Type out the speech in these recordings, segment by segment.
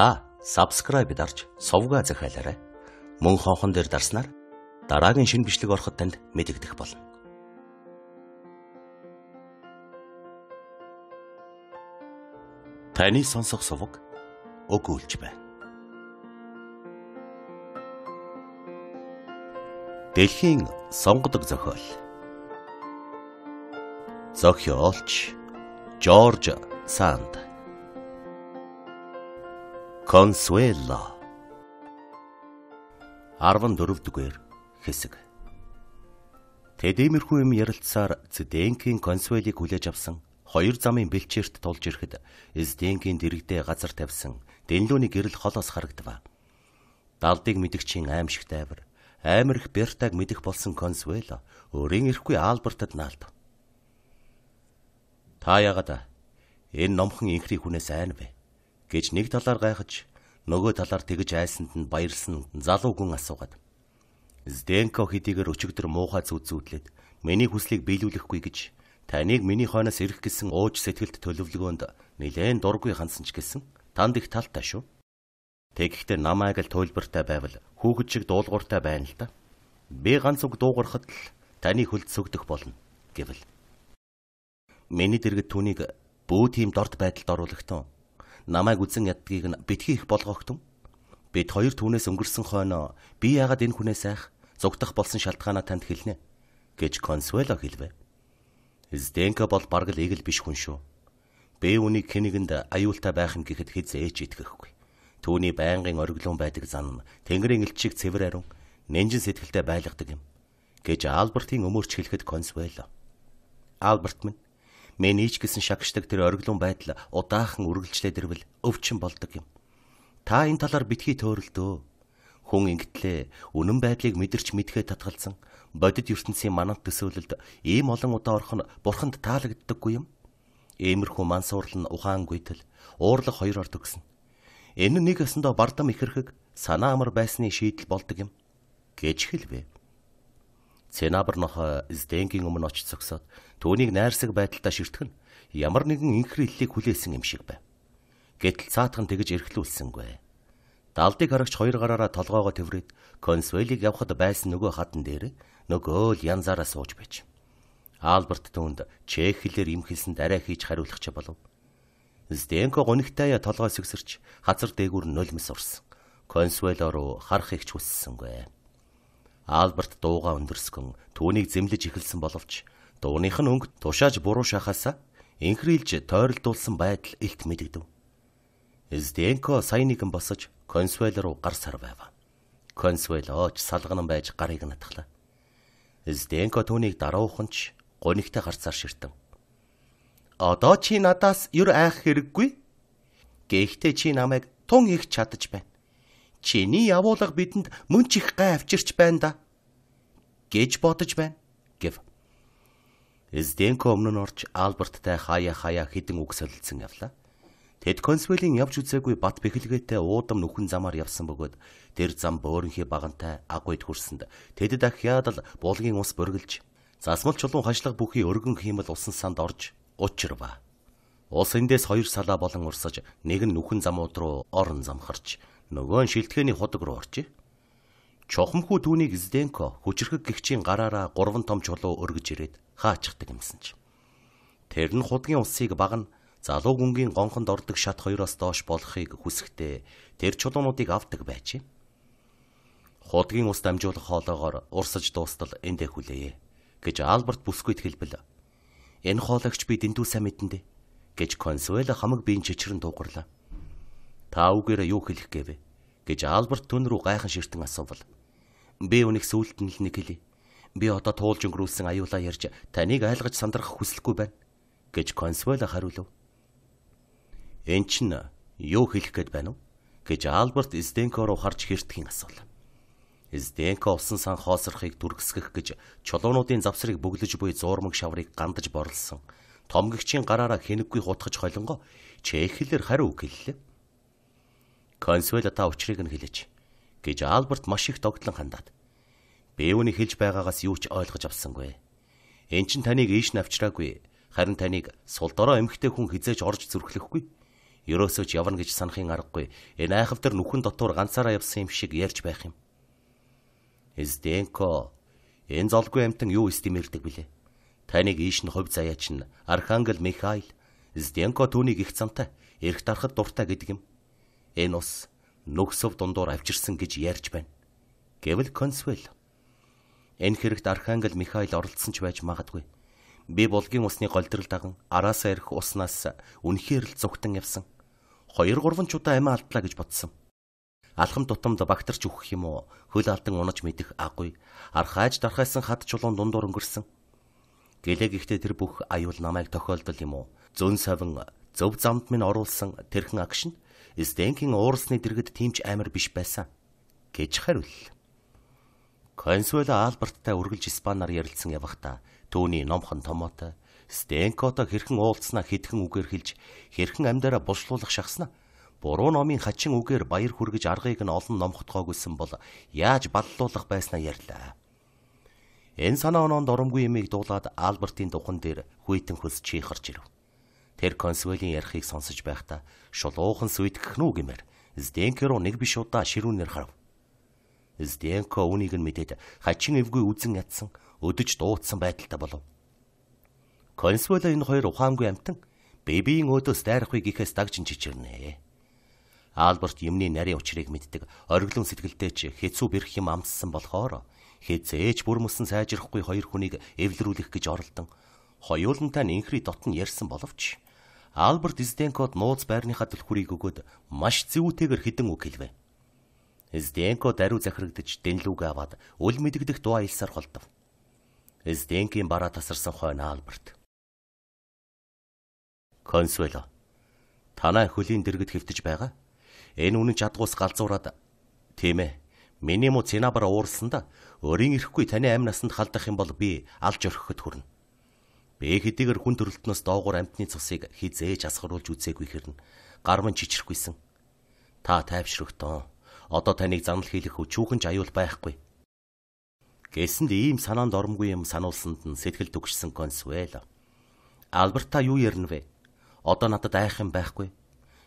Та subscribe дарж совгаа захиалаарай. Мөн хонхон дээр дарснаар дараагийн шинэ бичлэг ороход танд мэдэгдэх болно. Таны сонсох сувг өг үлж байна. Дэлхийн сонгодог зохиол. Зохиолч Жорж Санд Консуэло 14 дугаар хэсэг Тэд иймэрхүү юм ярилцсаар Зэденкийн Консуэлийг хүлээж авсан хоёр замын бэлчээрт тулж ирэхэд Эзденкийн дэрэгдээ газар тавьсан Дэнлүүний гэрэл холоос харагдав. Далдыг мэдгчийн аимшиг тайвар, амар их Бертаг мэдэх болсон Консуэло өөрийн эрхгүй Альбертад наалдав. Та ягаад энэ номхон инхри хүнээс айна вэ? гэж нэг талаар гайхаж нөгөө талаар тэгж айсанд нь баярлсан залуу хүн асуугаад Зденко хэдийгээр өчигдөр муухай зүд зүдлээд миний хүслийг биелүүлэхгүй гэж таныг миний хойноос ирэх гэсэн ууж сэтгэлд төлөвлөгөөнд нилээн дургүй хандсан ч гэсэн танд их талтай шүү. Тэгэхдээ намайг л туйлбартай байвал хүүхэд шиг дуулууртай байна л да. Би ганц үг дуугархад л таны хөлд сөгдөх болно гэвэл. Миний дэргэд түүнийг бүү тийм дорд байдалд оруулагтун намайг үзэн яддгийг нь битгий их болгоогтон. Бид хоёр түүнээс өнгөрсөн хойно би яагаад энэ хүнээс айх зугтах болсон шалтгаанаа танд хэлнэ гэж Консуэло хэлвэ. Зденко бол бараг л эгэл биш хүн шүү. Би үнийг хэнийгэнд аюултай байх нь гэхэд хизээч итгэхгүй. Түүний байнгын ориглон байдаг зан Тэнгэрийн элчиг цэвэр ариун нэнжин сэтгэлтэй байлгадаг юм гэж Альбертийн өмөрч хэлэхэд Консуэло. Альберт минь Менеж гэсэн шагшдаг тэр ориглон байдал удаахан үргэлжлээд ирвэл өвчин болдог юм. Та энэ талаар битгий төөрөлдөө. Хүн ингэтлээ үнэн байдлыг мэдэрч мэдхээ татгалзан бодит ертөнцийн манант төсөөлөлд ийм олон удаа орох нь бурханд таалагддаггүй юм. Иймэрхүү ман суурл нь ухаангүйтэл уурлах хоёр орд өгсөн. Энэ нэг ясандаа бардам ихэрхэг санаа амар байсны шийдэл болдог юм гэж хэлвэ. Сенабрнохо Зденгийн өмнө очиж зогсоод түүнийг найрсаг байдалтай ширтгэн ямар нэгэн инхриллийг хүлээсэн юм шиг байв. Гэтэл цаатхан тэгж эрхлүүлсэнгүй. Далдыг харагч хоёр гараараа толгоогоо тэврээд консуэлийг явхад байсан нөгөө хатан дээр нөгөө л янзаараа сууж байж. Аалберт түүнд чех хэлээр имхэлсэнд арай хийж хариулах ч болов. Зденко гонигтайя толгоо сэгсэрч хазар дээгүүр нулимс урсан. Консуэло руу харах ихч хүссэнгүй. Альберт дууга өндөрсгөн түүнийг зэмлэж эхэлсэн боловч дууных нь өнгө тушааж буруу шахаасаа инхрийлж тойролдуулсан байдал илт мэдэгдэв. Зденко сая нэгэн босож Консуэло руу гар сар байв. Консуэлооч салганан байж гарыг натглаа. Зденко түүнийг дарауханч гонигтай гарцаар ширтэн. Одоо чи надаас юр айх хэрэггүй. Гэхдээ чи намайг тун их чадаж байна. Чиний явуулга бидэнд мөн чих гай авчирч байна да гэж бодож байна гэв. Эзденко өмнө нь орж Альберттай хаяа хаяа хідэн үг солилцсон явлаа. Тэд консулийн явж үзээгүй бат бэхлэгээтэй уудам нүхэн замаар явсан бөгөөд тэр зам бөөрнхий багантай агуйд хүрсэнд тэдэд ах яадал буулгийн ус бөргөлж засмал чулуун хашлах бүхий өргөн хиймэл усан санд орж учирва. Ус эндээс хоёр салаа болон урсаж нэг нь нүхэн замууд руу орон замхарч Нөгөө нь шилтгэний худаг руу орчээ. Чухамхүү түүнийг Зденко хүчрхэг гихчийн гараараа гурван том чулуу өргөж ирээд хаачихдаг юмсан ч. Тэр нь худгийн усыг багна залуу гүнгийн гонхонд ордог шат хоёроос доош болохыг хүсэхдээ тэр чулуунуудыг авдаг байжээ. Худгийн ус дамжуулах хоолоогоор урсаж дуустал эндэ хүлээе гэж Альберт бүсгүйт хэлбэл. Энэ хоолойгч би дэндүү сайн мэдэн дээ гэж Консуэла хамаг биеийн чичрэн дуугарлаа. Та үгээрээ юу хэлэх гээвэ? гэж Альберт түн рүү гайхан ширтэн асуувал. Би өнөх сүулт нь л нэг хэлий. Би одоо туулж өнгөрүүлсэн аюулаа ярьж таныг айлгаж сандрах хүсэлгүй байна гэж Консуэла хариулв. Эн чинь юу хэлэх гээд байна уу? гэж Альберт Стенко руу харж хертхийн асуулаа. Эзденко усан сан хоосрохыг дүргэсгэх гэж чулуунуудын завсрыг бөглөж буй зуурмаг шаврыг гандаж борлсон. Томгөгчийн гараараа хэнэггүй хутгаж холонго чэхлэр хариу хэллээ. Консуэла та учрыг нь хэлэж гэж Альберт маш их догтлон хандаад. Би үүний хэлж байгаагаас юу ч ойлгож авсангүй. Эн чинь таныг ийш навчраагүй. Харин таныг сул дорой эмхтэй хүн хизээж орж зүрхлэхгүй. Ерөөсөө ч явна гэж санахын аргагүй. Энэ айхавтар нүхэн дотор ганцаараа явсан юм шиг ярьж байх юм. Эзденко энэ золгүй амтан юу истэмэрдэг блэ? Таныг ийш нь хувь заяач нь Архангел Михаил Эзденко түүнийг их замтай, эрх дарахад дуртай гэдэг юм энэ ус нүгсв дундуур авчирсан гэж ярьж байна. Гэвэл Консвел. Энэ хэрэгт Архангел Михаил оролцсон ч байж магадгүй. Би булгийн усны голдрал даган араасаа ирэх уснаас үнэхээр л зүгтэн явсан. 2 3 чуда амиа алдлаа гэж бодсон. Алхам тутамд багтарч өгөх юм уу? Хөл алдан унаж мэдэх аггүй. Архааж дархайсан хад чулуун дундуур өнгөрсөн. Гэлэг ихтэй тэр бүх аюул намайг тохиолдол юм уу? Зөн савин зөв замд минь оруулсан тэрхэн агш нь Стенкин уурсны дэргэд тимч амар биш байсан гэж хариуллаа. Консуэла Альберттай үргэлж Испанаар ярилцсан явахта түүний номхон томоотой Стенкото хэрхэн уулзсна хитгэн үгээр хэлж хэрхэн амьдараа булшлуулах шахсна. Буруу номын хачин үгээр баяр хүргэж аргыг нь олон номхотгоогүйсэн бол яаж баллуулах байснаа ярьлаа. Энэ санаа оноонд оромгүй ямиг дуулаад Альбертийн духан дээр хүйтэн хөлс чихэрч ирв. Тэр консулийн ярихыг сонсож байхдаа шулуухан сүйтгэх нүг гэмээр Зденко руу нэг биш удаа ширүүнээр харав. Зденко үнийг нь мэдээд хачин эвгүй үзэн ядсан өдөж дуудсан байдалтай болов. Консуола энэ хоёр ухаангүй амтан бэбийн өөдөөс дайрахгүй гихээс дагжин чичэрнэ. Альберт юмны нарийн учрыг мэддэг ориглон сэтгэлтэй ч хэцүү бэрх юм амссан болохоор хэзээж бүрмөсөн сайжрахгүй хоёр хүнийг эвлэрүүлэх гэж оролдон хоёулантай нь инхри дотн ярьсан боловч Альберт Стенкод нууц байрныхаа түлхүүрийг өгөөд маш зэвүүтэйгээр хідэн үг хэлвэ. Стенкод ариу захирагдж дэнлүүгээ аваад үл мэдэгдэх дуу аялсаар холдов. Стенкийн бараа тасарсан хойно Альберт. Консуэло. Танай хөлийн дэргэд хөвтөж байгаа. Энэ үнэн чадгуус галзуураад тийм ээ. Миний му цинабара уурсан да. Өрийн ирэхгүй таны амь насанд халдах юм бол би алж орхиход хүрнэ. Бэ хэдийгээр хүн төрөлтнөөс доогуур амтны цусыг хизээж асгаруулж үзээгүй хэрнэ гарман чичрэхгүйсэн. Та тайвшрагтон. Одоо таныг занал хийлэх хүчүүхэн ч аюул байхгүй. Гэсэн л ийм санаанд оромгүй юм сануулсанд нь сэтгэл төгшсөн Консуэла. Альберта юу ярина вэ? Одоо надад айх юм байхгүй.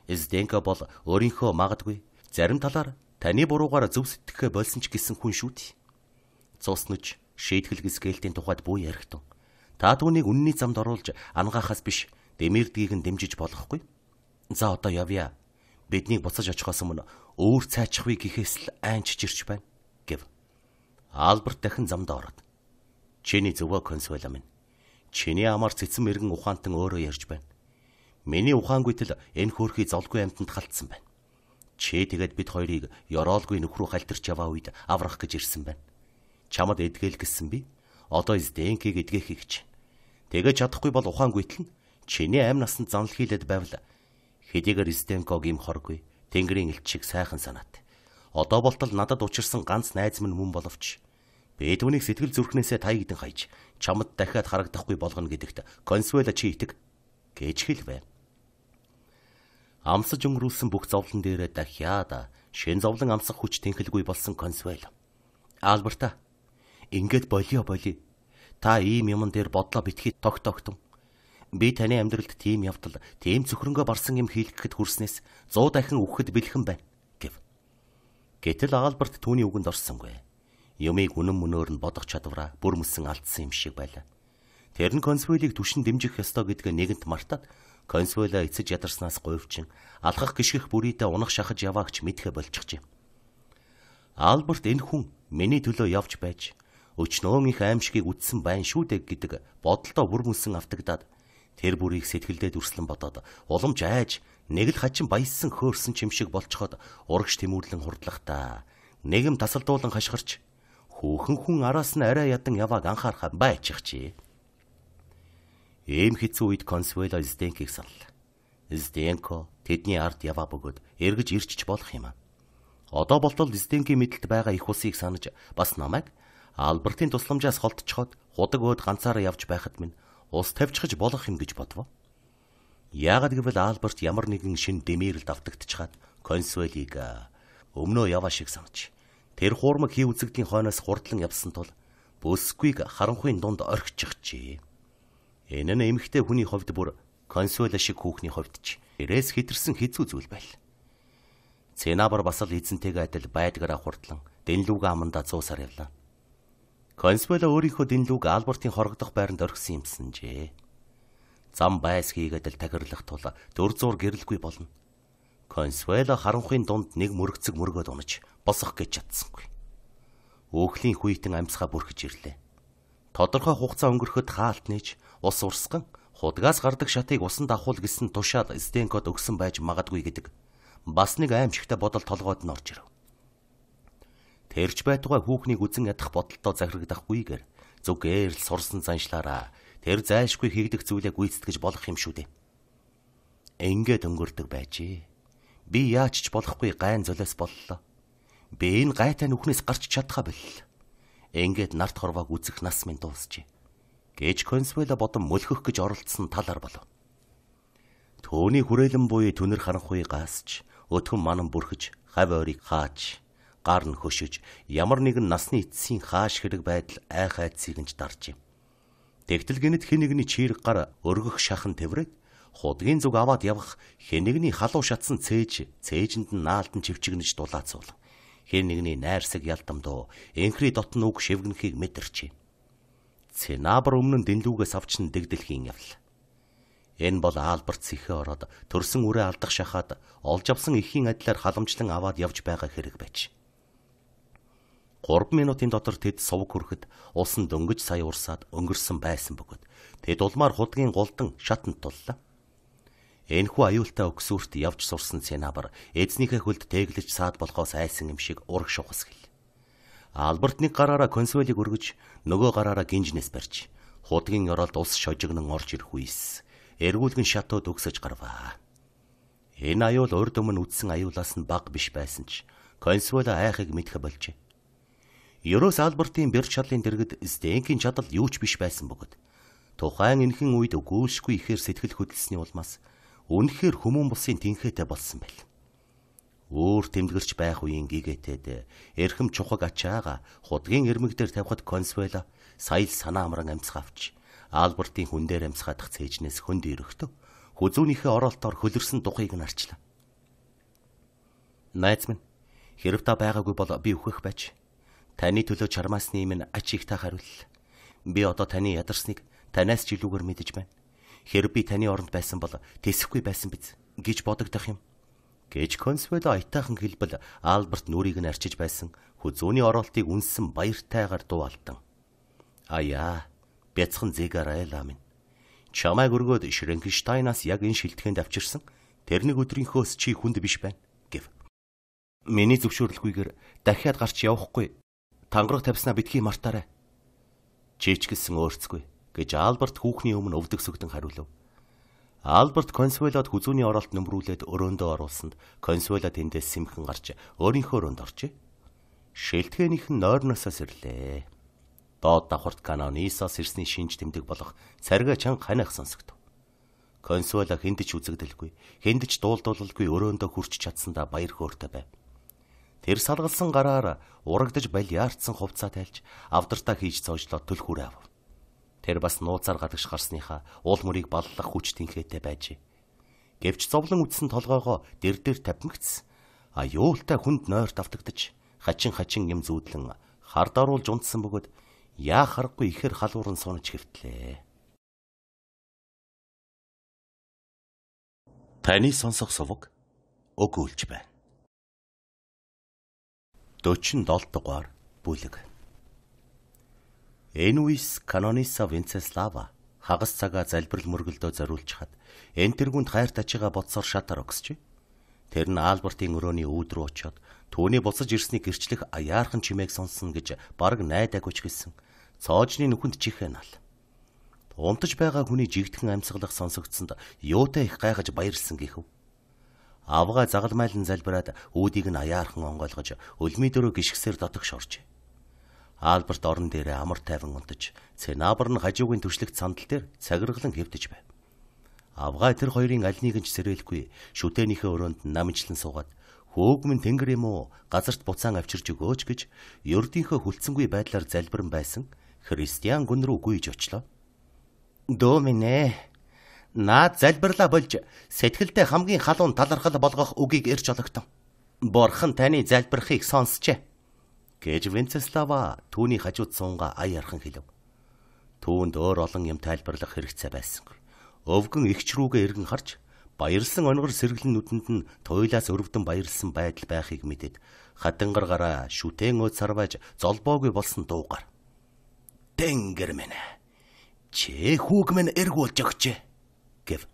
Эзденко бол өөрийнхөө магадгүй зарим талаар таны буруугаар зөв сэтгэхэ болсон ч гэсэн хүн шүү дээ. Цуснаж шийтгэл гисгэлтийн тухайд бүү ярихтун. Та түүнийг үнний замд оруулж ангаахаас биш дэмэрдгийг нь дэмжиж болохгүй. За одоо явъя. Биднийг буцаж очихоос өмнө өөр цайчихвээ гэхээс л айнч жирч байна гэв. Альберт дахин замд ороод чиний зөвөө консула минь. Чиний амар цэцэн мэрэгэн ухаантан өөрөө ярьж байна. Миний ухаангүйтэл энэ хөөрхий золгүй амтанд халтсан байна. Чи тэгэд бид хоёрыг ёроолгүй нөхрөө халтарч яваа үед аврах гэж ирсэн байна. Чамд эдгээл гисэн би. Одоо Зденкийг эдгэхийг чинь. Тэгэж чадахгүй бол ухаан гүйтлэн чиний амь насанд занл хийлэд байвал хэдийгээр Стенког юм хоргүй тэнгэрийн элчиг сайхан санаатай. Одоо болтол надад учирсан ганц найз минь мөн боловч би түүнийг сэтгэл зүрхнээсээ таягдсан хайж чамд дахиад харагдахгүй болгоно гэдэгт консуэла чи итг гэж хэлвэ. Амсаж өнгөрүүлсэн бүх зовлон дээрээ дахиад шин зовлон амсах хүч тэнхэлгүй болсон консуэла. Альберта ингэж болио болио Та ийм юмн дээр бодлоо битгий тогтоогтон. Би таны амьдралд тийм явдал, тийм зөвхөнгөө барсан юм хийлгэхэд хүрснээс 100 дахин өгөхөд бэлхэн байна гэв. Гэтэл Аалберт түүний үгэнд орсонгүй. Юмыг үнэн мөнөөр нь бодох чадвараа бүр мөсөн алдсан юм шиг байлаа. Тэр нь консвелийг түшин дэмжих ёстой гэдгээ нэгэнт мартаад консвела эцэж ядарснаас говьчин алхах гიშгэх бүрийдээ унах шахаж яваагч мэдхэ болчихжээ. Альберт энэ хүн миний төлөө явж байж өчнөө их аимшгийг үтсэн байн шүү дээ гэдэг бодолдоо бүр мөсөн автагдаад тэр бүрийг сэтгэлдээ дүрслэн бодоод уламж айж нэг л хачин баяссан хөөрсөн ч юм шиг болцоход урагш тэмүүлэн хурдлахтаа нэгм тасалдуулан хашгирч хөөхөн хүн араас нь арай ядан явааг анхаарах байчих чи. Ийм хэцүү үед Консуэла Зденкийг санал. Зденко тэдний ард яваа бөгөөд эргэж ирчих болох юм аа. Одоо болтол Зденкийн мэдлэлд байгаа их усыг санаж бас намайг Альбертын тусламжаас холтцоход худаг өөд ганцаараа явж байхад минь ус тавьчихж болох юм гэж бодвоо. Яагад гэвэл Альберт ямар нэгэн шин дэмэрэлд автагдчихад консуэлийг өмнөө яваа шиг санаж тэр хуурмаг хий үзэгдлийн хойноос хурдлан явсан тул бүсгүйг харанхуйн дунд орхичихжээ. Энэ нь эмхтэй хүний ховд бүр консуэла шиг хүүхний ховд ч эрээс хитэрсэн хизүү зүйл байл. Ценабар бас л эзэнтэйгээ адил байдгаараа хурдлан дэнлүүгээ аманда зуусаар явлаа. Консвело өөрийнхөө дэнлүүг Альбертын хорогдох байранд орхисон юмсанжээ. Зам байс хийгээд л тахирлах тул дөр зур гэрэлгүй болно. Консвело харанхуйн дунд нэг мөрөгцөг мөргөд унаж босох гэж чадсангүй. Өөхлийн хүйтэн амьсгаа бүрхэж ирлээ. Тодорхой хугацаа өнгөрөхөд хаалт нээж ус урсган худгаас гардаг шатыг усан давхуул гэсэн тушаал Стенкод өгсөн байж магадгүй гэдэг бас нэг аимшигтай бодол толгойд нь орж ирв. Тэрж байтугай хүүхнийг үзэн ядах бодолтой захирагдахгүйгээр зүгээр л сурсан заншлаараа тэр зайлшгүй хийгдэх зүйлээ гүйцэтгэж болох юм шүү дээ. Ингээд өнгөрдөг байжээ. Би яаж ч болохгүй гайн золиос боллоо. Би энэ гайтай нүхнээс гарч чадхаа боллоо. Ингээд нарт хорвоог үзэх нас минь дуусчээ. Гэж консвела бодон мөлхөх гэж оролдсон талар болов. Төвний хүрээлэн буй түнэр харанхуй гасч өтгөн манан бүрхэж хав ойрыг хаач гар нь хөшиж ямар нэгэн насны эцсийн хааш хэрэг байдал ай хайцыг нь ч дарж юм. Тэгтэл гинэд хэн нэгний чирэг гар өргөх шахан тэврээд худгийн зүг аваад явах хэн нэгний халуун шатсан цээж цээжинд нь наалдан чивчгэнэж дулаацуул. Хэн нэгний найрсаг ялдамдуу энхри дотн үг шивгэнхийг мэдэрч. Цэнабар өмнө дэндүүгээс авчсан дэгдэлхийн явлаа. Энэ бол Альберт сэхэ ороод төрсөн үрээ алдах шахаад олж авсан эхийн адилаар халамжлан аваад явж байгаа хэрэг байж. 3 минутын дотор тэд сувг хүрэхэд усан дөнгөж сая урсаад өнгөрсөн байсан бөгөөд тэд улмаар худгийн голдон шатанд туллаа. Энэхүү аюултай өгсүүрт явж сурсан Ценабар эзнийхээ хөлд тэглэж саад болохоос айсан юм шиг урагш ухас гэл. Альберт нэг гараараа консолыг өргөж нөгөө гараараа гинжнээс барьж худгийн оролд ус шожигнон орж ирэх үес эргүүлгэн шатууд өгсөж гарваа. Энэ аюул урд өмнө үдсэн аюулаас нь бага биш байсан ч консула айхыг мэдэх болжээ. Ерөөс Альбертийн бэр чадлын дэргэд Стенкийн чадал юу ч биш байсан бөгөөд тухайн энхэн үед өгөөшгүй ихээр сэтгэл хөдлөсний улмаас үнэхээр хүмүүн булсын тэнхээтэй болсон байл. Өөр тэмдэглэж байх үеийн гэгээтэд эрхэм чухаг ачаага худгийн ирмэг дээр тавихад консвела сая санаа амран амцгаавч Альбертийн хүн дээр амцгаадах цээжнээс хөнд өргөтөв. Хүзүүнийхээ оролтоор хөлөрсөн тухыг нь арчлаа. Найз минь хэрв та байгаагүй бол би өөхөх байж Таны төлөө чармаасны минь ач их та хариулл. Би одоо таны ядарсныг танаас ч илүүгээр мэдэж байна. Хэр би таны оронд байсан бол тэсэхгүй байсан биз гэж бодогдох юм. Гэж Консведо айтаахан хэлбэл Альберт нүрийг нь арчиж байсан хүзүүний оролтыг үнсэн баяртайгаар дуулдан. Аяа, бяцхан зэгарайлаа минь. Чамайг өргөөд Шрэнгштайнаас яг энэ шилтгэнд авчирсан тэрнэг өдрийнхөөс чи хүнд биш байна гэв. Миний зөвшөөрлгүйгээр дахиад гарч явахгүй Тангараг тавьснаа битгий мартаарай. Чичгэлсэн өөрцгүй гэж Альберт хүүхний өмнө өвдөгсөгдөн хариулв. Альберт Консуэлад хүзүүний оролт нөмрүүлээд өрөөндөө оруулсанд Консуэла тэндээс сэмхэн гарч өөрийнхөө өрөөнд оржээ. Шэлтгээнийх нь нойрноосоо сэрлээ. Доод давхарт канонисоос ирсний шинж тэмдэг болох царгаа чанга ханах сонсогдов. Консуэла хэндэж үзэгдэлгүй, хэндэж дуулдуулалгүй өрөөндөө хурч чадсандаа баяр хөөртэй байв. Тэр салгалсан гараар урагдж балиарцсан хувцаа тайлж авдартаа хийж цоожлоо түлхүүрээ ав. Тэр бас нууцаар гадагш гарсныхаа уул мөрийг баллах хүч тэнхээтэй байжээ. Гэвч зовлон үтсэн толгоогоо дэр дэр тавьмагц. А юултай хүнд нойр давтагдаж хачин хачин юм зүүдлэн хард оруулж унтсан бөгөөд яа харахгүй ихэр халуурн сунаж хэвтлээ. Таны сонсох сувг өгүүлж байна. 47 дугаар бүлэг. Энвис Канониса Винцеслава хагас цагаа залбирал мөргөлдөө зориулчихад энэ тэргүнд хайр тачигаа боцсоор шатар өгсчээ. Тэр нь Альбертийн өрөөний үүд рүү очиод түүний булсаж ирсний гэрчлэх аяархан чимээг сонсно гэж баг найдаггүйч хэлсэн. Цоожны нүхэнд чихэн ал. Умтж байгаа хүний жигдхэн амьсгалах сонсогдсонд юутай их гайхаж баярлсан гэхв. Авга загалмайлан залбираад үүдийг нь аяархан онгойлгож өлмий дөрөө гიშгсээр дотогш оржээ. Альберт орон дээрээ амар тайван унтаж, Ценабр нь хажуугийн төршлэгт сандал дээр цагирглан хөвдөж байв. Авга тэр хоёрын аль нэг нь ч сэрэлгүй шүтэнийхээ өрөөнд намжлан суугаад "Хөөгмөн тэнгэр юм уу? Газарт буцаан авчирч өгөөч" гэж ердийнхөө хүлцэнгүй байдлаар залбирэн байсан Христиан гүн рүү гүйж очлоо. "Домине" наад залбирлаа болж сэтгэлдээ хамгийн халуун талархал болгох үгийг эрж ологтон. Бурхан таны залбирхийг сонсчээ гэж Венцеслава түүний хажууд сунга аярхан хэлв. Түүнд өөр олон юм тайлбарлах хэрэгцээ байсан. Өвгөн ихч рүүгээ эргэн харж баярлсан онгор сэргэлэн нүдэнд нь туйлаас өрөвдөн баярлсан байдал байхыг мэдээд хатангар гараа шүтэн өөд сарваж золбоогүй болсон дуугар. Тэнгэр минь. Чээ хүүг минь эргүүлж өгчээ гэв.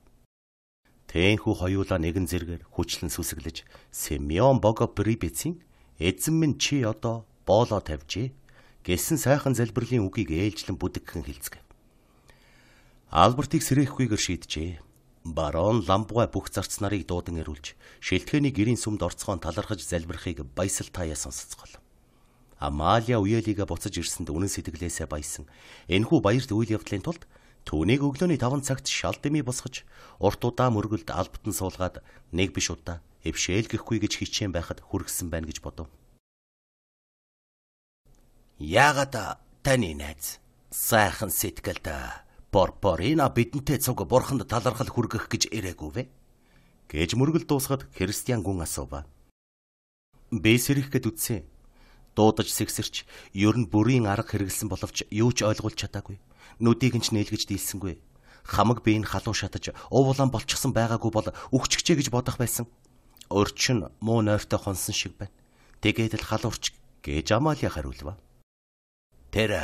Тээнхүү хоёулаа нэгэн зэргээр хүчлэн сүсэглэж Семён Богоприбецийн эзэн минь чи одоо боолоо тавьжээ гэсэн сайхан залбирлын үгийг ээлжлэн бүдэгхэн хэлцгээв. Альбертыг сэрэхгүйгээр шийджээ. Барон ламбугай бүх зарц нарыг дуудан эрүүлж шилтгэний гэрийн сүмд орцгоон талархаж залбирхийг баясалтайя сонсцгол. Амалия Уелига буцаж ирсэнд үнэн сэтгэлээсээ баясан. Энэхүү баярт үйл явдлын тулд Түүнийг өглөөний 5 цагт шал дэмий босгож, урт удаан мөргөлд албатан суулгаад нэг биш удаа эвшээлгэхгүй гэж хичээн байхад хүргэсэн байна гэж бодов. Яагад таны найз сайхан сэтгэлд Борборина бидэнтэй цуг бурханд талархал хүргэх гэж ирээгүй вэ? гэж мөргөл дуусгаад Христиан гүн асуув. Би сэрэхэд үдсэн. Дуудаж сэгсэрч ер нь бүрийн арга хэрэгэлсэн боловч юу ч ойлгуул чатаагүй нүдийг нь ч нээлгэж дийлсэнгүй. Хамаг биеийн халуун шатаж уувлан болчихсон байгаагүй бол өгчгчээ гэж бодох байсан. Орчин муу нойртой хонсон шиг байна. Тэгээд л халуурч гэж Амалия хариулваа. Тэр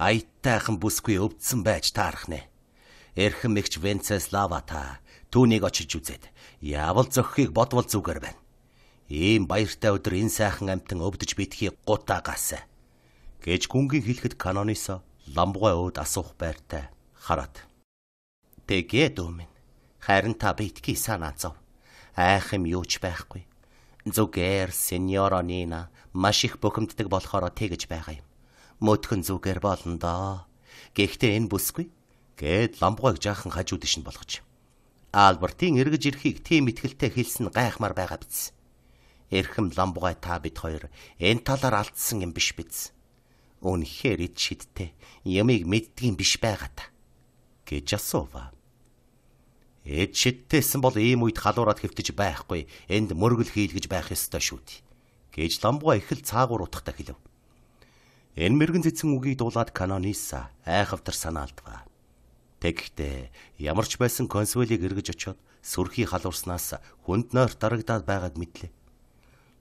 айттайхан бүсгүй өвдсөн байж таарах нэ. Эрхэм мэгч Венцеслава та түүнийг очиж үзээд явал зөххийг бодвол зүгээр байна. Ийм баяртай өдөр энэ сайхан амтан өвдөж битгий гутаагаас гэж гүнгийн хэлэхэд канонисо ламбугай өвд асуух байртай хараад. Тэгээд өмнө харин та битгий санаа зов. Айх юм юу ч байхгүй. Зүгээр сеньора Нина маш их бухимддаг болохоор тэгж байгаа юм. Мөтгөн зүгээр болно доо. Гэхдээ энэ бүсгүй. Гээд ламбугайг жаахан хажууд ишин болгож. Альбертийн эргэж ирэхийг тийм ихтэй хэлсэн гайхмаар байгаа биз. Эрхэм ламбугай та бид хоёр энэ талаар алдсан юм биш биз. Үнэхээр ид шидтэй ямыг мэддгийм биш байгаа та гэж асуув. Эд шидтэйсэн бол ийм үед халуураад хөвтөж байхгүй энд мөргөл хийлгэж байх ёстой шүү дээ гэж ламбуга ихэл цаагуур утгатай хэлв. Энэ мэрэгэн цэцэн үгийг дуулаад Канониса айхавтар санаалдваа. Тэгэхдээ ямар ч байсан консулыг эргэж очиод сүрхий халуурснаас хүнд нойр дарагдаад байгаад мэдлээ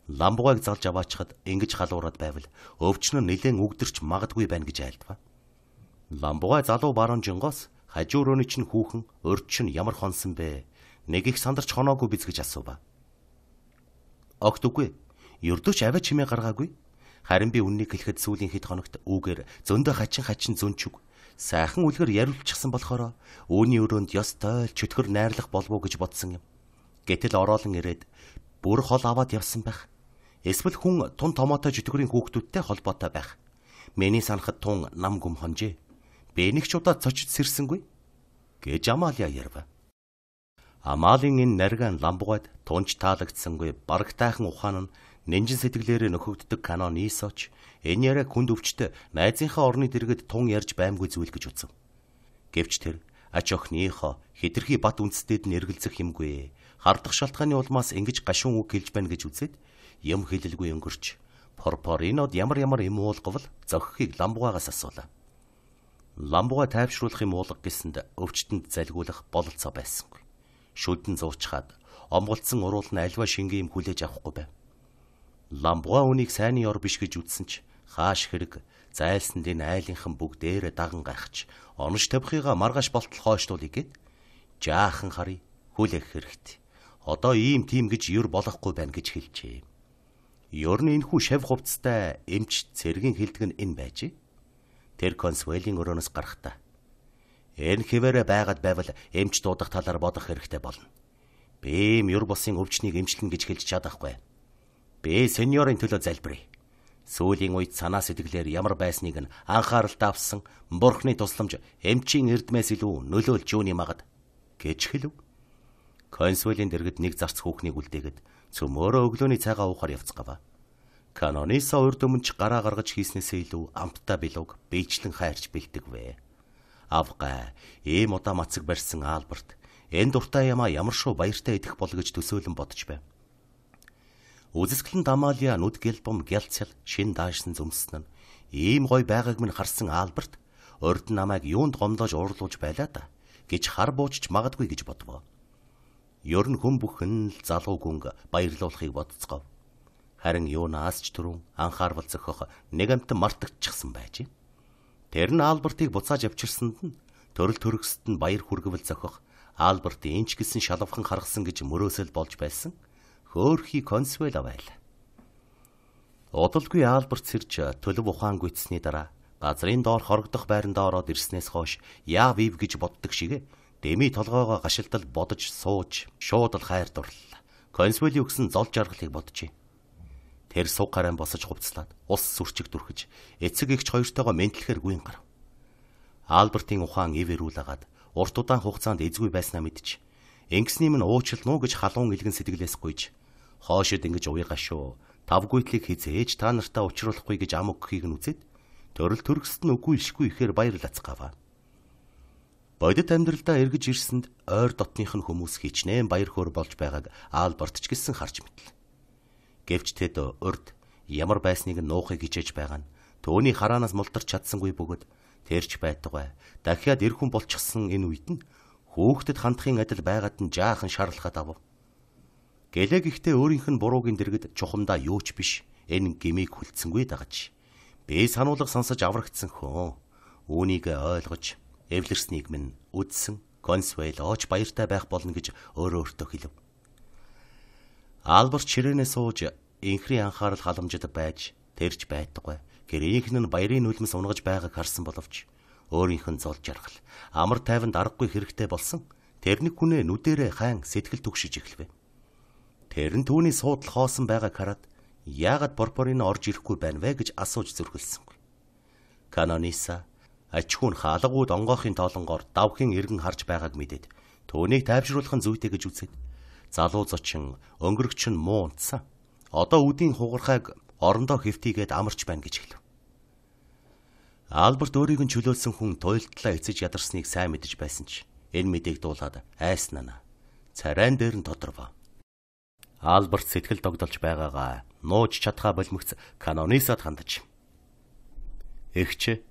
ламбугайг залж аваачхад ингэж халуураад байвал өвчнө нэлээд өгдөрч магадгүй байна гэж айлдва. Ламбугай залуу баруун жингоос хажуурөөний чинь хүүхэн урд чинь ямар хонсон бэ? Нэг их сандарч хоноогүй биз гэж асуув. Огт үгүй. Ердөөч аваа чимээ гаргаагүй. Харин би үннийг хэлэхэд сүүлийн хэд хоногт үүгээр зөндөө хачин хачин зөнчүг сайхан үлгэр яриулчихсан болохоор үүний өрөөнд ёстой л чөтгөр найрлах болов уу гэж бодсон юм. Гэтэл ороолон ирээд бүр хол аваад явсан байх. Эсвэл хүн тун томоотой жидгүүрийн хүүхдүүдтэй холбоотой байх. Миний санахад тун нам гүм хонжээ. Бэ нэг ч удаа цочд сэрсэнгүй гэж Амалия ярив. Амалын энэ нарган ламбугад тунж таалагдсангүй барагтайхан ухаан нь нэнжин сэтгэлээрээ нөхөгддөг канон Исоч энэ яриа хүнд өвчтө найзынхаа орны дэргэд тун ярьж баймгүй зүйл гэж үзв. Гэвч тэр ач охиныхоо хитрхи бат үндэстэд нь эргэлзэх юмгүй. Хардах шалтгааны улмаас ингэж гашуун үг хэлж байна гэж үзээд юм хэлэлгүй өнгөрч порпор энэ од ямар ямар юм уулговл зохихыг ламбугаас асуулаа. Ламбуга тайвшруулах юм уулга гэсэнд өвчтөнд залгиулах бололцоо байсангүй. Шүдэн зуучхаад омголцсон уруул нь альва шингийн юм хүлээж авахгүй байв. Ламбуга үнийг сайн ёр биш гэж үзсэн ч хааш хэрэг зайлсанд энэ айлынхан бүгдээрээ даган гарахч онош тавихыгаа маргааш болтол хойштуулъя гэд жаахан харъя хүлээх хэрэгтэй. Одоо ийм тийм гэж юр болохгүй байна гэж хэлжээ. Ер нь энэхүү шав хувцастай эмч цэргийн хилдэг нь энэ байжээ. Тэр консвелийн өрөөнөөс гарахтаа. Энэ хിവэрэ байгаад байвал эмч дуудах талаар бодох хэрэгтэй болно. Би юм юр босын өвчнийг эмчлэн гэж хэлж чадахгүй. Би сеньорын төлөө залбирая. Сүүлийн үед санаа сэтгэлээр ямар байсныг нь анхааралтай авсан бурхны тусламж эмчийн эрдмээс илүү нөлөөлж юуны магад гэж хэлв. Консвелийн дэргэд нэг зарц хүүхнийг үлдээгээд цөмөөрөө өглөөний цайгаа уухаар явцгаава. Канониса урд өмнөч гараа гаргаж хийснээсээ илүү амттай билог бийчлэн хайрч бэлдэг вэ. Авга ийм удаа мацаг барьсан Альберт энэ дуртай ямаа ямар шоу баяртай идэх бол гэж төсөөлөн бодож байв. Үзэсгэлэн Дамалиа нүд гэлбом гялцэл шин даашсан зөмсөн нь ийм гой байгааг минь харсан Альберт урд намайг юунд гомдоож уурлуулж байлаа да гэж хар буучч магадгүй гэж бодвоо ер нь хүн бүхэн л залуу гүнг баярлуулахыг бодцгов. Харин юунаас ч түрүүн анхаарал зөхөх нэг амтан мартагдчихсан байж. Тэр нь Альбертыг буцааж авчирсанд нь төрөл төрөксөд нь баяр хүргэвэл зөхөх Альберт энч гисэн шалвхан харгасан гэж мөрөөсөл болж байсан. Хөөхий консвела байла. Удалгүй Альберт сэрж төлөв ухаан гүйтсний дараа газрын доор хорогдох байранд ороод ирснээс хойш яав ив гэж боддог шигэ Дэми толгоогоо гашилтал бодож сууж шууд л хайр дурлал. Консвели өгсөн зол жаргалыг боджээ. Тэр суг гараан босож хувцлаад ус сүрчиг дүрхэж эцэг эгч хоёртойгоо мэдлэхэр гүйн гарав. Альбертын ухаан ив ирүүл агаад урт удаан хугацаанд эзгүй байснаа мэдж ингэсний минь уучлнуу гэж халуун илгэн сэтгэлээс гуйж хоошид ингэж уйгаа шүү. Тавгүйтлийг хизээж та нартаа уулзруулахгүй гэж ам өгөхийг нь үзээд төрөл төрөсд нь үгүй ишгүй ихээр баярлацгаава. Бодит амьдралдаа эргэж ирсэнд ойр дотных нь хүмүүс хичнээн баяр хөөр болж байгааг Аалбарт ч гэсэн харж мэтлээ. Гэвч тэд урд ямар байсныг нуухыг хичээж байгаа нь түүний хараанаас мулдарч чадсангүй бөгөөд тэрч байтугай дахиад эр хүн болчихсон энэ үед нь хүүхдэд хандахын адил байгаад нь жаахан шаарлахад авав. Гэлээ гихтээ өөрийнх нь буруугийн дэргэд чухамдаа юу ч биш энэ гмийг хүлцэнгүй дагаж. Бэ сануулга сонсож аврагдсан хөө. Үүнийг ойлгож эвлэрснийг минь үдсэн Консвейл ооч баяртай байх болно гэж өөрөө өөртөө хэлв. Альберт ширээнээ сууж инхрийн анхаарал халамжид байж тэрж байдаггүй. Гэрийнх нь баярын нүлмс унгаж байгааг харсан боловч өөрийнх нь зол жаргал амар тайван даргагүй хэрэгтэй болсон. Тэрник хүнээ нүдэрээ хаан сэтгэл төгшиж эхлэв. Тэр нь түүний суудл хоосон байгааг хараад яагаад Борборын орж ирэхгүй байна вэ гэж асууж зүрхэлсэнгүй. Канониса Аж ахуй нь хаалгууд онгоохын тоолонгоор давхин эргэн харж байгааг мэдээд түүнийг тайвшруулах нь зүйтэй гэж үзээд залуу зочин өнгөрөгч нь муу унтсан. Одоо үдийн хугархайг орондоо хөвтийгээд амарч байна гэж хэлв. Альберт өөрийг нь чөлөөлсөн хүн туйлдлаа эцэж ядарсныг сайн мэдэж байсан ч энэ мэдээг дуулаад айснана. Царайн дээр нь тодорвоо. Альберт сэтгэл догдолж байгаагаа нууж чадхаа болмигц канонисад хандаж. Эгч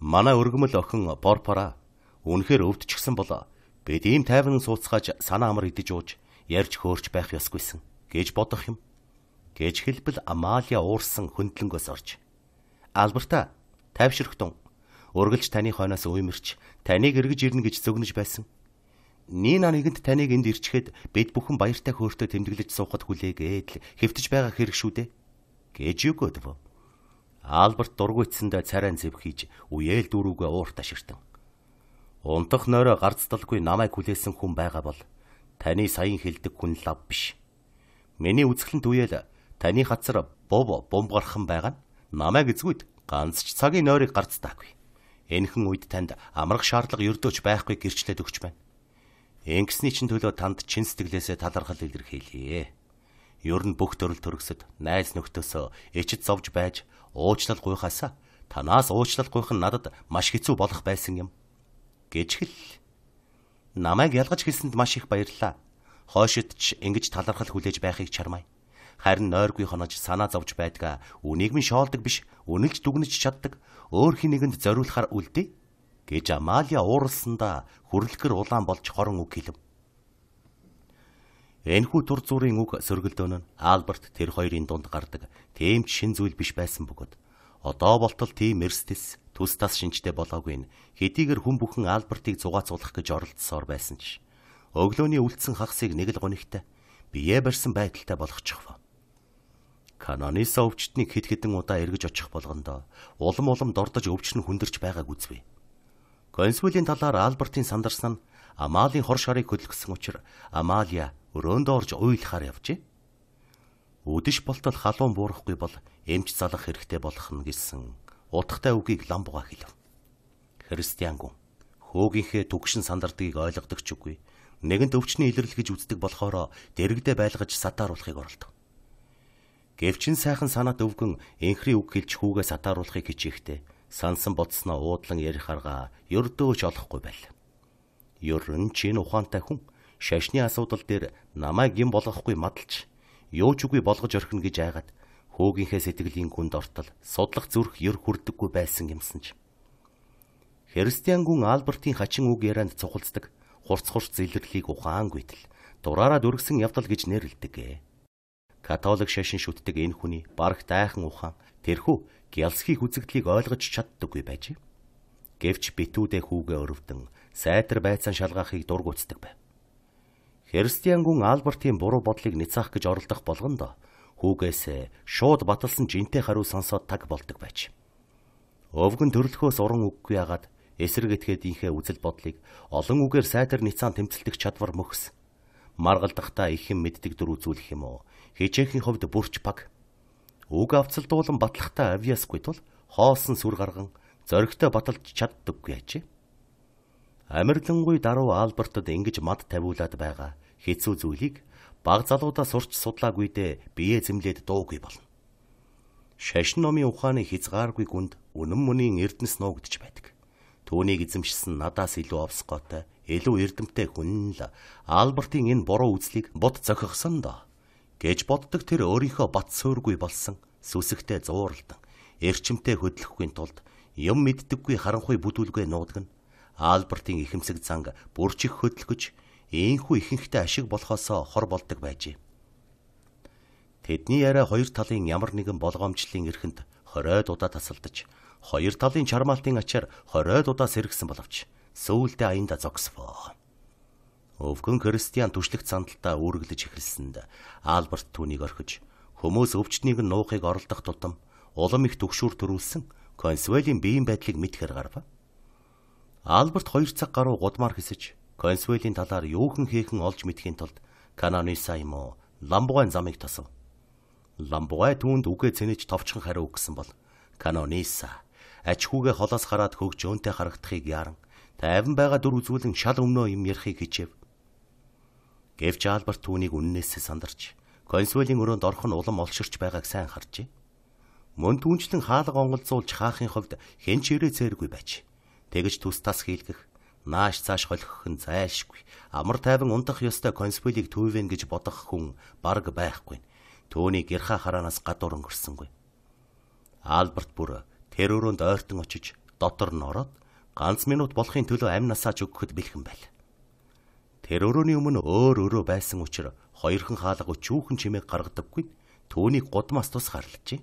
манай өргөмөл охин Борпора үнэхээр өвдчихсэн бол бид ийм тайван сууцгааж санаа амар идэж ууж ярьж хөөрч байх ёсгүйсэн гэж бодох юм. Гэж хэлбэл Амалия уурсан хөндлөнгөөс орж Альберта тайвширхтун өргөлж таны хойноос уймэрч таныг эргэж ирнэ гэж зөгнөж байсан. Нина нэгэнд таныг энд ирчихэд бид бүхэн баяртай хөөртөө тэмдэглэж суухад хүлээгээд хэвтэж байгаа хэрэг шүү дээ гэж өгөөдөв. Альберт дургуйтсандаа царайн зэв хийж үеэл дөрүүгээ уурт ашигтан. Унтах нойроо гарцдалгүй намайг хүлээсэн хүн байгаа бол таны саяхан хилдэг хүн лав биш. Миний үзэсгэлэнт үеэл таны хацар бов бумгархан байгаа нь намайг эзгүүд ганц ч цагийн нойрыг гарцдаагүй. Энхэн үед танд амрах шаардлага өрдөөч байхгүй гэрчлээд өгч байна. Ингэсний чинь төлөө танд чин сэтгэлээсээ талархал илэрхийлье. Ер нь бүх төрөл төрөсөд найз нөхдөөсөө ичэд зовж байж уучлал гуйхаас танаас уучлал гуйх нь надад маш хэцүү болох байсан юм гэж хэл. Намайг ялгаж хэлсэнд маш их баярлалаа. Хойшид ч ингэж талархал хүлээж байхыг чармай. Харин нойргүй хонож санаа зовж байдгаа үнийг минь шоолдог биш, үнэлж дүгнэж чаддаг өөр хинэгэнд зориулахар үлдээ гэж Амалия ууралсандаа хүрлэхэр улаан болж хорон үг хэлв. Энэхүү тур зүрийн үг сөргөлдөөн нь Альберт тэр хоёрын дунд гардаг тэмч шин зүйл биш байсан бөгөөд одоо болтол тийм Мерседес төс тас шинжтэй болоогүй нь хэдийгээр хүн бүхэн Альбертыг зугаацуулах гэж оролдсоор байсан ч өглөөний үлдсэн хагасыг нэг л гонигтай бие барьсан байдалтай болгочихвоо. Канонисо өвчтнийг хэд хэдэн удаа эргэж очих болгондоо улам улам дордож өвчнө хүндэрч байгааг үзвээ. Консулийн талаар Альбертын сандарсан нь Амалийн хор шарыг хөдөлгсөн учраас Амалия өрөөндөө орж уйлахаар явжээ. Үдэш болтол халуун буурахгүй бол эмч залах хэрэгтэй болох нь гэсэн утгатай үгийг ламбуга хэлв. Христиан гүн хөөгийнхээ төгшин сандардгийг ойлгодог ч үгүй. Нэгэнт өвчний илрэл гэж үздэг болохоор дэрэгдээ байлгаж сатааруулахыг оролдов. Гэвчин сайхан санаад өвгөн энхри үг хэлж хүүгээ сатааруулахыг хичээхдээ сансан бодсноо уудлан ярихааргаа ердөөч олохгүй байл. Ер нь чинь ухаантай хүн шашны асуудал дээр намайг юм болгохгүй мадалж юу ч үгүй болгож орхино гэж айгаад хөөгийнхээ сэтгэлийн гүнд ортол судлах зүрх ер хүрдэггүй байсан юмсан ч. Христиан гүн Альбертийн хачин үг ярианд цухалцдаг хурц хурц зэлэрлийг ухаангүйтэл дураараа дөргсөн явдал гэж нэрлэдэг. Католик шашин шүтдэг энэ хүний бараг тайхан ухаан тэрхүү гялсхийг үзэгдлийг ойлгож чаддаггүй байжээ. Гэвч битүүдээ хүүгээ өрөвдөн сайтар байцаан шалгаахыг дургуутдаг байв христиан гүн Альбертийн буруу бодлыг нцаах гэж оролдох болгонд хүүгээс шууд баталсан жинтэй хариу сонсоод таг бол ตก байж. Өвгөн төрлөхөөс уран үггүй ягаад эсэргэтгэхэд инхээ үзэл бодлыг олон үгээр сайтар ницаан тэмцэлдэх чадвар мөхс. Маргалдахдаа ихэн мэддэг дүр үзүүлэх юм уу? Хичээхийн хувьд бүрч баг. Үг авцалдуулан батлахтаа авьяасгүй тул хоолсон сүр гарган зөргөттэй баталж чаддаггүй ажээ. Амирлангуй даруй Альбертод ингэж мад тавиулаад байгаа хэцүү зүйлийг баг залуудаа сурч судлаагүй дэ бие зэмлээд дуугүй болно. Шашин номын ухааны хязгааргүй гүнд үнэн мөнийн эрдэнэс нуугдж байдаг. Төвнийг эзэмшсэн надаас илүү овсгоотой, илүү эрдэмтэй хүн л Альбертийн энэ буруу үзлийг бод зохихсон доо гэж боддог тэр өөрийнхөө бат суургүй болсон сүсэгтэй зууралдан эрчимтэй хөдлөхгүй тулд юм мэддэггүй харанхуй бүдүүлгээ нуудаг нь Альбертын ихэмсэг занг бүрчих хөдөлгөж энхүү ихэнхтэй ашиг болохоосоо хор болдог байжээ. Тэдний яриа хоёр талын ямар нэгэн болгоомжлын эрхэнд 20 удаа тасалдаж, хоёр талын чармаалтын ачаар 20 удаа сэргсэн боловч сүүлдээ аянда зогсвоо. Өвгөн Кристиан түшлэх цандалтаа үүргэлж эхэлсэнд Альберт түүнийг орхиж, хүмүүс өвчтнийг нуухыг оролдох тутам улам их төгшүүр төрүүлсэн Консвелийн биеийн байдлыг мэдхэр гарваа. Альберт 2 цаг гаруй гудмаар хэсэж Консуэлийн талаар юухан хийхэн олж мэдхийн тулд Кананиса юм уу Ламбугайн замыг тасав. Ламбугай түүнд үгээ цэнэж товчхон хариу өгсөн бол Канониса аж хүүгээ холоос хараад хөгж өөнтэй харагдахыг яран тайван байгаа дүр үзүүлэн шал өмнөө юм ярихыг хичээв. Гэвч Альберт түүнийг үннээсээ сандарч консулийн өрөөнд орох нь улам олширч байгааг сайн харжээ. Мөн түнчлэн хаалга онголзуулж хаахын хувьд хэн ч ирээ цээргүй байж Тэгж төс тас хийлгэх, нааш цааш холхих нь зайлшгүй. Амар тайван унтах ёстой конспилийг төвөвэн гэж бодох хүн бараг байхгүй. Төвний гэрха хараанаас гадуур өнгөрсөнгүй. Альберт бүр тэр өрөөнд ойртон очиж дотор нь ороод ганц минут болохын төлөө амь насаач өгөхөд бэлхэн байл. Тэр өрөөний өмнө өөр өрөө байсан учраас хоёрхан хаалга өчүүхэн чимээг гаргадаггүй түүний гудмаас тус харлажээ.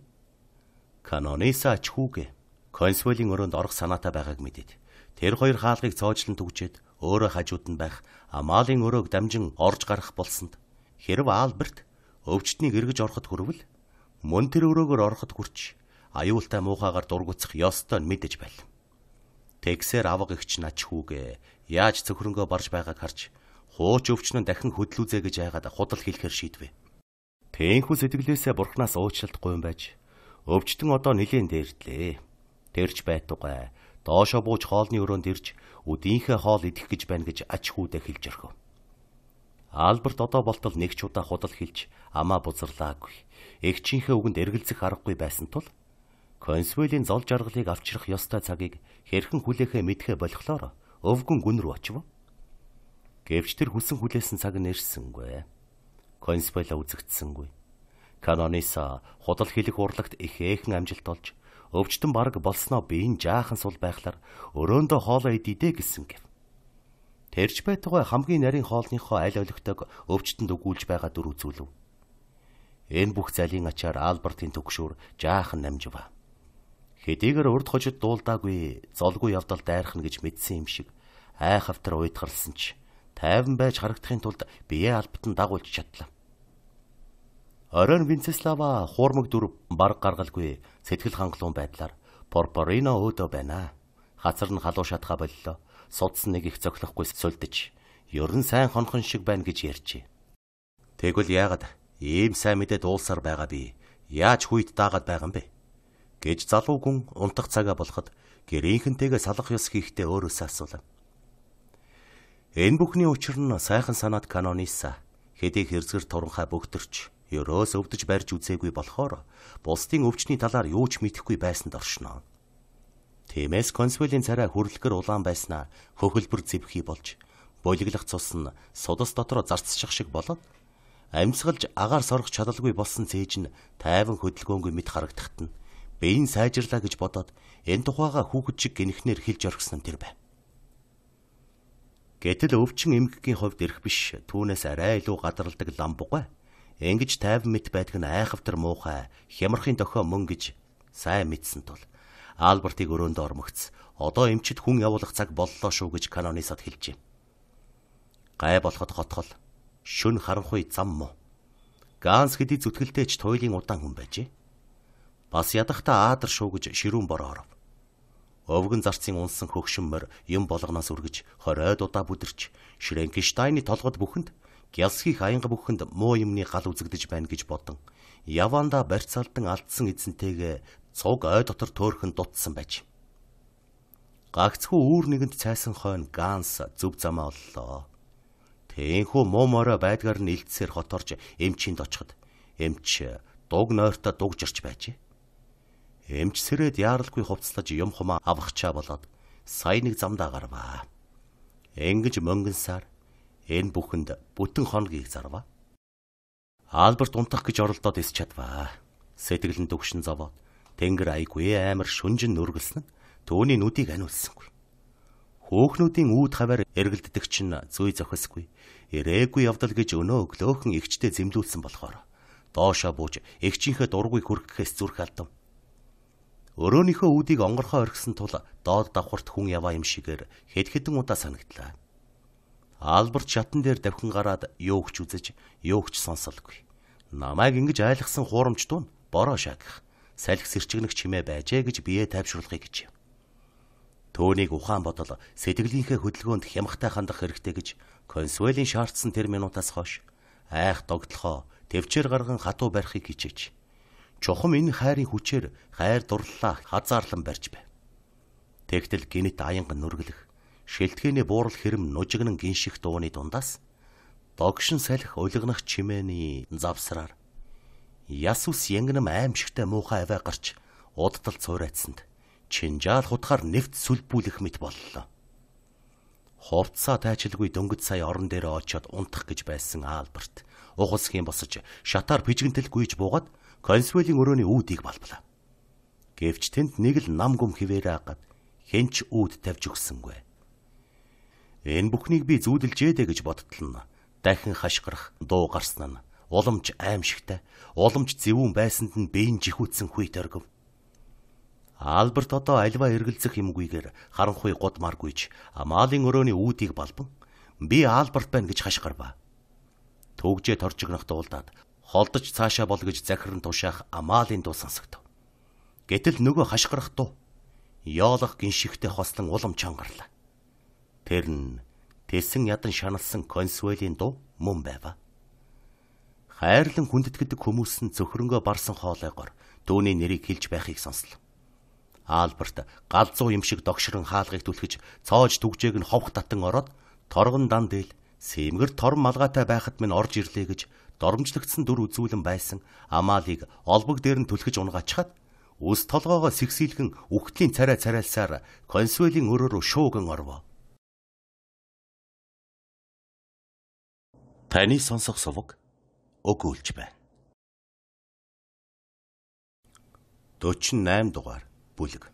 Канонисаач хүүгээ консулийн өрөөнд орох санаатай байгааг мэдээд тэр хоёр хаалгыг цоочлон түгжээд өөрөө хажууд нь байх Амалын өрөөг дамжин орж гарах болсонд хэрв Альберт өвчтнийг эргэж ороход хүрвэл мөн тэр өрөөгөр ороход хүрч аюултай муухайгаар дургуцах ёстой нь мэдэж байлаа. Тэгсээр авга игч нач хүүгээ яаж цөхрөнгөө барж байгааг харж хууч өвчнөн дахин хөдлүүзээ гэж айгаад худал хэлэхэр шийдвэ. Тээнхүү сэтгэлээсээ бурхнаас уучлалт гуйсан байж өвчтөн одоо нэлийн дээрдлээ тэрч байтугай. Доошо бууж хоолны өрөөнд ирж өдийнхээ хоол идэх гэж байна гэж аж хүүдэ хэлж орхив. Альберт одоо болтол нэг ч удаа худал хэлж амаа бузарлаагүй. Эгчийнхээ үгэнд эргэлзэх аргагүй байсан тул консулийн зол жаргалыг авчрах ёстой цагийг хэрхэн хүлээхээ мэдхэ болохоор өвгөн гүн рүү очив. Гэвч тэр хүсэн хүлээсэн цаг нь ирсэнгүй. Консула үзэгдсэнгүй. Канониса худал хэлэх урлагт их ээхэн амжилт олж өвчтөн бараг болсноо би энэ жаахан сул байхлаар өрөөндөө хоолоо идэгдэ гэсэн гэв. Тэрч байтугай хамгийн нарийн хоолныхоо аль өлөгтөг өвчтөнд өгүүлж байгаа дөрв зүйлв. Энэ бүх залын ачаар Альбертийн төгшөр жаахан намжив. Хэдийгээр урд хожид дуулдаагүй, золгүй явдал дайрхна гэж мэдсэн юм шиг айх автар уйдгарлсан ч тайван байж харагдахын тулд бие албатан дагуулж чадлаа. Оройн Винцеслава хуурмаг дүр баг гаргалгүй сэтгэл хангалуун байдлаар Порпорино өөдөө байна. Хацар нь халуун шатха боллоо. Судс нэг их цоглохгүй сүлдэж, ерөн сайн хонхон шиг байна гэж ярьжээ. Тэгвэл яагаад ийм сайн мэдээд уулсаар байгаа би? Яаж хүйт даагаад байгаа юм бэ? гэж залуу хүн унтах цагаа болоход гэрийнхэнтэйгээ салах ёс хийхдээ өөрөөсөө асуулаа. Энэ бүхний учир нь сайхан санаад канониса хэдий хэрзгэр туранхай бөгтөрч Ерөөс өвдөж барьж үзээгүй болохоор бусдын өвчний талаар юу ч мэдэхгүй байсанд оршноо. Тиймээс консулийн царай хөрлөгөр улаан байснаа хөхөлбөр зэвхий болж болиглох цус нь судас дотор зарцчих шиг болоод амьсгалж агаар сорох чадалгүй болсон цээж нь тайван хөдөлгөөнгүй мэд харагдахт нь биеийн сайжрлаа гэж бодоод энэ тухайга хүүхэд шиг гинхнэр хэлж орхисон тэр байв. Гэтэл өвчин эмгэгийн хувьд эрх биш түүнээс арай илүү гадралдаг ламбугай Ингэж тайван мэт байдаг нь айхавтар муухай, хямрахын дохио мөн гэж сайн мэдсэн тул Альбертыг өрөөнд ормогц. Одоо эмчд хүн явуулах цаг боллоо шүү гэж канонисад хэлжээ. Гай болоход хотгол. Шүн харанхуй зам муу. Ганс хэдий зүтгэлтэйч туйлын удаан хүн байжээ. Бас ядахта аадар шүү гэж ширүүн бороо оров. Өвгөн зарцын унсан хөгшмөр юм болгоноос үргэж 20 удаа бүдэрч Шренкенштайны толгод бүхэнд Гялсхийх аянга бүхэнд муу юмны гал үзэгдэж байна гэж бодон Яванда барьцаалдан алдсан эзэнтэйгээ цуг ой дотор төөрхөн дутсан байж. Гагцхүү үүр нэгэнд цайсан хойно Ганс зүв замаа оллоо. Тээнхүү муу морой байдгаар нь илтсээр хот орж эмчинд очиход эмч дуг нойртоо дуг жирч байжээ. Эмч сэрэд яаралгүй хувцлаж юм хумаа авахчаа болоод сая нэг замдаа гарваа. Ингэж мөнгөнсаар Энэ бүхэнд бүтэн хоногийг зарваа. Альберт унтах гэж оролдоод ис чадваа. Сэтгэлэн төгшин зовоод тэнгэр айгүй амар шүнжин нүргэлсэн нь түүний нүдийг аниулсангүй. Хөөхнүүдийн үүд хавар эргэлддэг чинь зүй зохисгүй. Ирээгүй явдал гэж өнөө өглөөхөн эгчтэй зэмлүүлсэн болохоор доошоо бууж эгчийнхээ дургүй хүрхэхээс зүрх алдав. Өрөөнийхөө үүдийг онгорхоо орхисон тул доод давхарт хүн яваа юм шигээр хэд хэдэн удаа санагдлаа. Албарт шатан дээр давхин гараад юу ч үзэж, юу ч сонсолгүй. Намайг ингэж айлгсан хуурамч дуун бороо шаагх. Салхи сэрчгэнэг чимээ байжээ гэж бие тайвшруулахыг гэж. Төөнийг ухаан бодол сэтгэлийнхээ хөдөлгөөнд хямхтай хандах хэрэгтэй гэж консуэлийн шаардсан тэр минутаас хойш айх догтлохоо төвчээр гарган хатуу барихыг хичээж. Чухам энэ хайрын хүчээр хайр дурлалаа хазаарлан барьж байв. Тэгтэл гинэт аянга нүргэлэх шэлтгэний буурал хэрэм нужигнан гинших дууны дундаас догшин салхи уйлгнах чимээний завсраар яс ус янгнам аимшигтай муухай аваа гарч удтал цуурайтсанд чинжаал хутгаар нэвт сүлбүүлэх мэт боллоо. Хувцаа тайчилгүй дөнгөж сая орон дээрээ очиод унтах гэж байсан Аалберт ухасхийн босож шатаар пижгэнтэл гүйж буугаад консвелийн өрөөний үүдийг балблаа. Гэвч тэнд нэг л нам гүм хിവэрэ агаад хэнч үүд тавьж өгсөнгүй. Энэ бүхнийг би зүүдэлжээ дэ гэж бодтолно. Дахин хашгирах дуу гарсан нь уламж аимшигтай, уламж зэвүүн байсанд нь биеийн жихүүцсэн хүй төргөв. Альберт одоо альва эргэлзэх юмгүйгээр харанхуй год маргүйч амаалын өрөөний үүдийг балбан би Альберт байна гэж хашгирва. Төвжээ торжигнох дуулдаад холдож цаашаа бол гэж захиран тушаах амаалын дуу сонсогдов. Гэтэл нөгөө хашгирах дуу ёолох гиншигтэй хослон улам чангарлаа. Тэр нь тэсэн ядан шаналсан консуэлийн дуу мөн байва. Хайрлан хүндэтгдэг хүмүүс нь цөхрөнгөө барсан хоолойгоор түүний нэрийг хэлж байхыг сонслоо. Аалберт галзуу юм шиг догшрон хаалгыг түлхэж цоож түгжээг нь ховх татан ороод торгон дан дээл сэмгэр торм малгайтай байхад минь орж ирлээ гэж доромжлогдсон дүр үзүүлэн байсан Амалийг олбог дээр нь түлхэж унгаачхад үс толгоогоо сэгсийлхэн үхтлийн царай царайлсаар консуэлийн өрөө рүү шууган орвоо. Таны сонсох сувг өгүүлж байна. 48 дугаар бүлэг.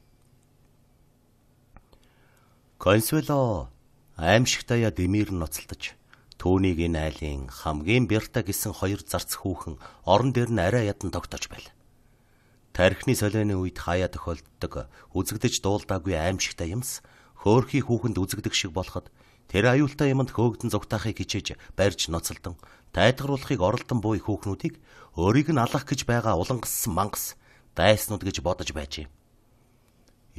Консуэло аимшигтаяа дэмээр ноцолдож түүнийг энэ айлын хамгийн бярта гэсэн хоёр зарц хүүхэн орон дээр нь арай ядан тогтож байл. Тархины солионы үед хаяа тохиолддог үзэгдэж дуулдаагүй аимшигтай юмс хөөхий хүүхэнд үзэгдэх шиг болоход Тэр аюултай юмд хөөгдөн зугтаахыг хичээж барьж ноцолдон тайлгаруулахыг оролдон буй хүүхнүүдийг өөрийг нь алах гэж байгаа улангассан мангас дайснууд гэж бодож байжээ.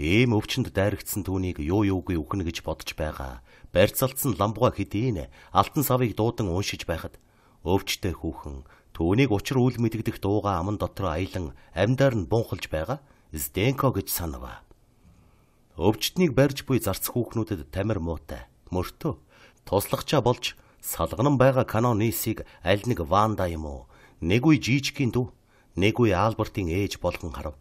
Ийм өвчнөд дайрагдсан түүнийг юу юугүй үхнэ гэж бодож байгаа. Барьцалдсан ламбуга хэдийн алтан савыг дуудан уншиж байхад өвчтэй хүүхэн түүнийг учир үл мэдэгдэх дууга аман дотор аялан амьдаар нь бунхалж байгаа Зденко гэж санава. Өвчтнийг барьж буй зарц хүүхнүүдэд тамир муутай мөртөө туслагчаа болж салганан байгаа канонисийг аль нэг Ванда юм уу? Нэг үе жижигхийн дүү, нэг үе Альбертын ээж болгон харав.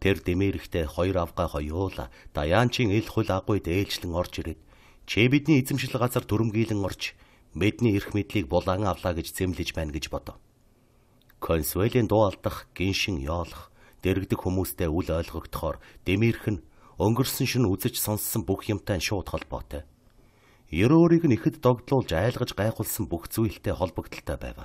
Тэр дэмэрэгтэй хоёр авгаа хоёул Даянчийн ил хул агуйд ээлжлэн орж ирээд чи бидний эзэмшил газар дүрмгийлэн орж бидний эрх мэдлийг булан авлаа гэж зэмлэж байна гэж бодов. Консуэлийн дуу алдах, гиншин ёолох, дэрэгдэг хүмүүстэй үл ойлгогдохоор дэмэрэх нь өнгөрсөн шин үзэж сонссон бүх юмтай шууд холбоотой. Ерөөрийг нь ихэд догдлуулж айлгаж гайхуулсан бүх зүйлтэй холбогдолтой байв.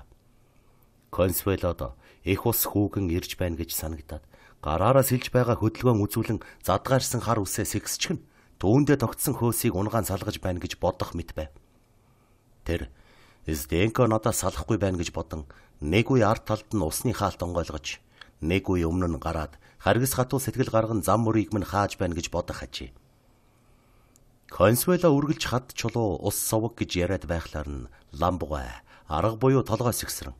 Консвелодо их ус хүүгэн ирж байна гэж санагдаад гараараа сэлж байгаа хөдөлгөөн үзүүлэн задгаарсан хар үсээ сэгсчихэн түүндээ тогтсон хөөсийг унгаан салгаж байна гэж бодох мэт байв. Тэр Зденко надад салахгүй байна гэж бодон нэг үе ард талд нь усны хаалт онгойлгож нэг үе өмнө нь гараад харгас хатуу сэтгэл гарган зам мөрийг минь хааж байна гэж бодох ажээ. Консуэла үргэлж хад чулуу ус совг гэж яриад байхлаар нь ламбугай арга буюу толгой сэгсрэн.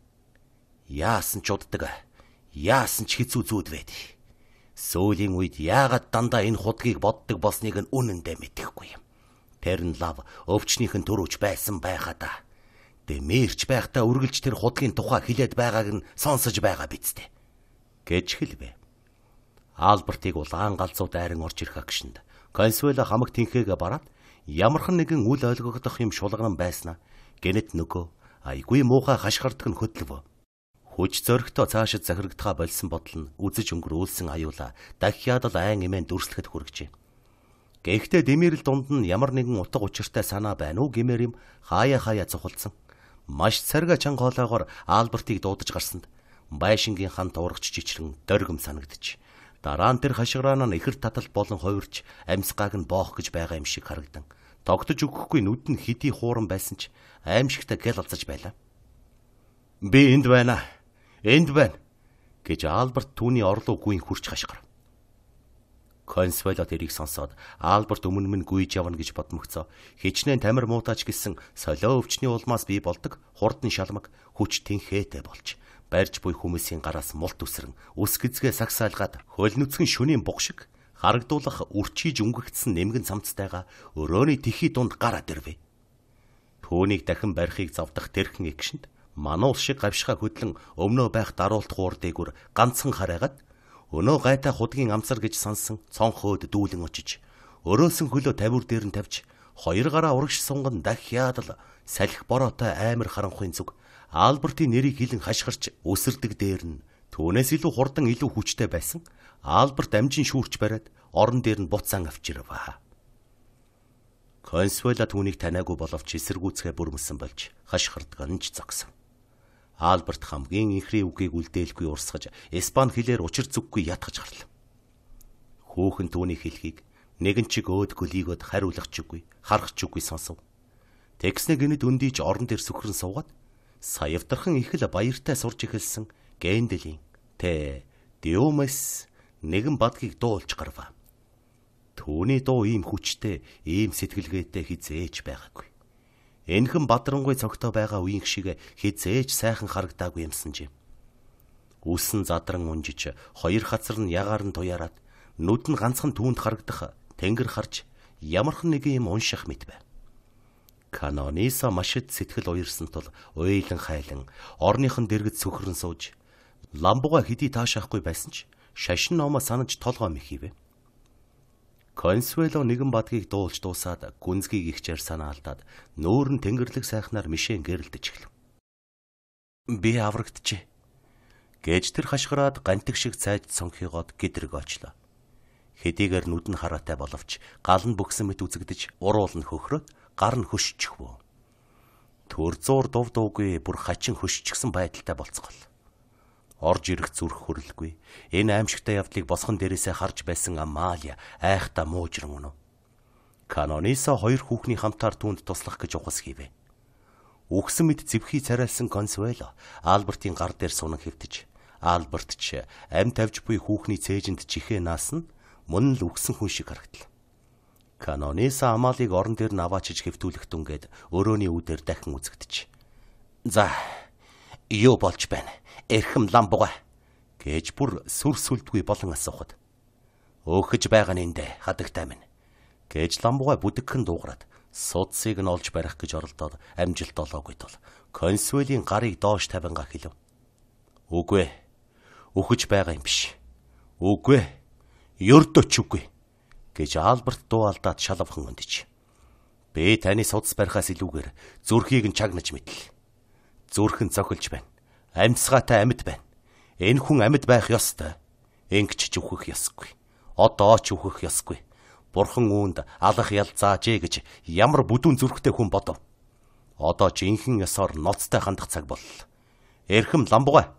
Яасан ч уддаг. Яасан ч хэцүү зүүд байд. Сүүлийн үед яагаад дандаа энэ хутгийг боддог болсныг нь үнэндээ мэдэхгүй юм. Тэр нь лав өвчнийх нь төрөвч байсан байхаа да. Дэмэрч байхдаа үргэлж тэр хутгийн тухай хилээд байгааг нь сонсож байгаа биз дээ. гэж хэлвэ. Альбертыг улаан галзуу дайран орж ирэх агшинд консуэла хамаг тэнхээг бараад ямархан нэгэн үл ойлгогдох юм шулган байснаа гэнэт нөгөө айгүй муухай хашгирдаг нь хөдлөв. Хүч зөрөгтэй цаашид захирагдхаа болсон бодол нь үзэж өнгөрүүлсэн аюулаа дахиад л айн эмээн дүрслэхэд хүргэжээ. Гэхдээ Дэмэрл дунд нь ямар нэгэн утга учиртай санаа байна уу гэмээр юм хаяа хаяа цохолцсон. Маш царга чанга хоолоогоор Альбертыг дуудаж гарсанд байшингийн хан дуургач жичрэн дөргөм санагдчих. Дараан тэр хашгираанаа ихэр татал болон ховирч амьсгааг нь боох гэж байгаа юм шиг харагдан. Тогтож өгөхгүй нүд нь хидий хууран байсан ч аимшигтай гэл алзаж байлаа. Би энд байна. Энд байна гэж Альберт түүний орлуу гүйн хурч хашгирав. Консвелот эрийг сонсоод Альберт өмнө минь гүйж явна гэж бодмөгцөө. Хичнээн тамир муутаач гэсэн солио өвчний улмаас бий болдог хурдан шалмаг хүч тэнхээтэй болж барьж буй хүмүүсийн гараас мулт үсрэн ус гизгээ сагсаалгаад хөлнөцгөн шөнийн буг шиг харагдуулах үрчиж өнгөгдсөн нэмгэн цамцтайгаа өрөөний тхий дунд гараад ирвэ. Төвнийг дахин барихыг завдах тэрхэн экшэнд мануус шиг гавшихаа хөдлөн өмнөө байх даруулт хуурдээгүр ганцхан хараагаад Өнөө гайтай худгийн амцар гэж сансан цонхөөд дүүлэн очиж өрөөсөн хөлөө тавиур дээр нь тавьж хоёр гараа урагш сунган дахиадл салхи бороотой амар харанхуйн зүг Альбертийн нэрийг хилэн хашгирч өсөрдөг дээр нь түүнээс илүү хурдан илүү хүчтэй байсан Альберт амжин шүүрч бариад орон дээр нь буцаан авчирваа. Консуэла түүнийг танаагүй боловч эсэргүүцгээ бүрмэсэн болж хашгирдганж зогсов. Альберт хамгийн инхри үгийг үлдээлгүй урсгаж, испани хэлээр учир зүггүй ятгах гарлаа. Хүүхэн түүний хэлхийг нэгэн чиг өөд гөлийгөд хариулах ч үгүй, харах ч үгүй сонсов. Тэгснэ гинэд өндийж орон дээр сүхрэн суугаад саявдархан ихэл баяртай сурж эхэлсэн Генделийн тэ Диомес нэгэн бадгийг дуулж гарваа. Түүний дуу ийм хүчтэй, ийм сэтгэлгээтэй хизээж байгаагүй. Энхэн бадрангуй цогтой байгаа үеийн шиг хизээч сайхан харагдаагүй юмсан юм. Үсэн задран унжиж хоёр хацар нь ягаар нь туяраад нүд нь ганцхан түүнд харагдах тэнгэр харж ямархан нэг юм унших мэт байв. Канониса машид сэтгэл уярсан тул уйлан хайлан орныхон дэргэд сөхрөн сууж ламбуга хэдий таашаахгүй байсан ч шашин номо санаж толгоо мэхийвэ. Консуэло нэгэн бадгийг дуулж дуусаад гүнзгий гихчээр санаалдаад нөөрн тэнгэрлэг сайхнаар мишэн гэрэлдэж эхлэв. Би аврагдчихэ. Гэж тэр хашгираад гантик шиг цайд сонхигоод гидрэг очлоо. Хэдийгээр нүд нь хараатай боловч гал нь бөгсөн мэт үзэгдэж уруул нь хөхрөөд гар нь хөшчихвөө. Төр зуур дув дуугүй бүр хачин хөшчихсэн байдалтай болцгол орж ирэх зүрх хөрөлгүй. Энэ аимшигтай явдлыг босгон дээрээсээ харж байсан Амалия айхтаа муужран өнөв. Канониса хоёр хүүхний хамтаар түнд туслах гэж ухас хийвэ. Үгсэн мэд зэвхий царайлсан Консуэло Альбертийн гар дээр сунан хэвтэж, Альберт ч амь тавьж буй хүүхний цээжинд чихээ наасан мөн л үгсэн хүн шиг харагдлаа. Канониса Амалийг орон дээр наваачж хэвтүүлэх дүнгээд өрөөний үдээр дахин үзэгдэж. За, юу болж байна? эрхэм лам бугаа гэж бүр сүр сүлдгүй болон асуухад өөхөж байгаа нь эндэ хадагтай минь гэж ламбугай бүдгхэн дуугараад судсыг нь олж барих гэж оролдоод амжилт олоогүй тул консулийн гарыг доош тавингаа хэлв. Үгүй ээ. Өхөж байгаа юм биш. Үгүй ээ. Ердөч үгүй гэж Альберт дуу алдаад шалавхан өндөж. Бэ таны судас барихаас илүүгээр зүрхийг нь чагнаж мэдл. Зүрхэн цохилж байна. Амьсгаатай амьд байна. Энэ хүн амьд байх ёстой. Ингч ч үхэх ёсгүй. Одоо ч үхэх ёсгүй. Бурхан үүнд алах ял заажээ гэж ямар бүдүүн зүрхтэй хүн бодов. Одоо жинхэнэ ёсоор ноцтой хандах цаг боллоо. Эрхэм ламбугай.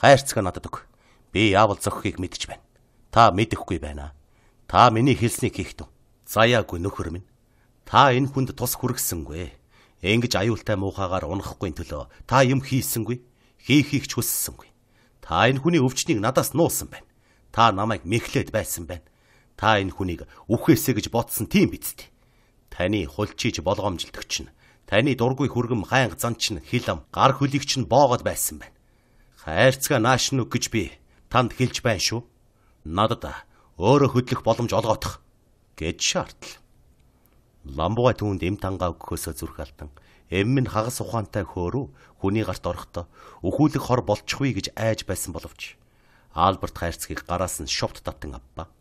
Хайрцаг надад өг. Би яавал зөххийг мэдж байна. Та мэдэхгүй байна. Та миний хэлснийг хийх тун. Заяагүй нөхөр минь. Та энэ хүнд тус хүргэсэнгүй. Ингэж аюултай муухагаар унахгүй төлөө та юм хийсэнгүй хийхийг ч хүссэнгүй. Та энэ хүний өвчнийг надаас нуусан байна. Та намайг мэхлээд байсан байна. Та энэ хүнийг үхээсэ гэж бодсон тийм биз дээ. Таны хулчиж болгоомжлдог чинь таны дургүй хүргэм хайнг зан чинь хилам гар хөлийг чинь боогод байсан байна. Хайрцгаа нааш нүг гэж би танд хэлж байна шүү. Надад өөрөө хөдлөх боломж олгоодох гэж шаардлаа. Ламбуга түүнд эм тангаа өгөхөөсөө зүрх алдан Эм минь хагас ухаантай хөөрөө хүний гарт орохдоо өхүүлэг хор болчихгүй гэж айж байсан боловч Альберт хайрцгийг гараас нь шовт татан авбаа.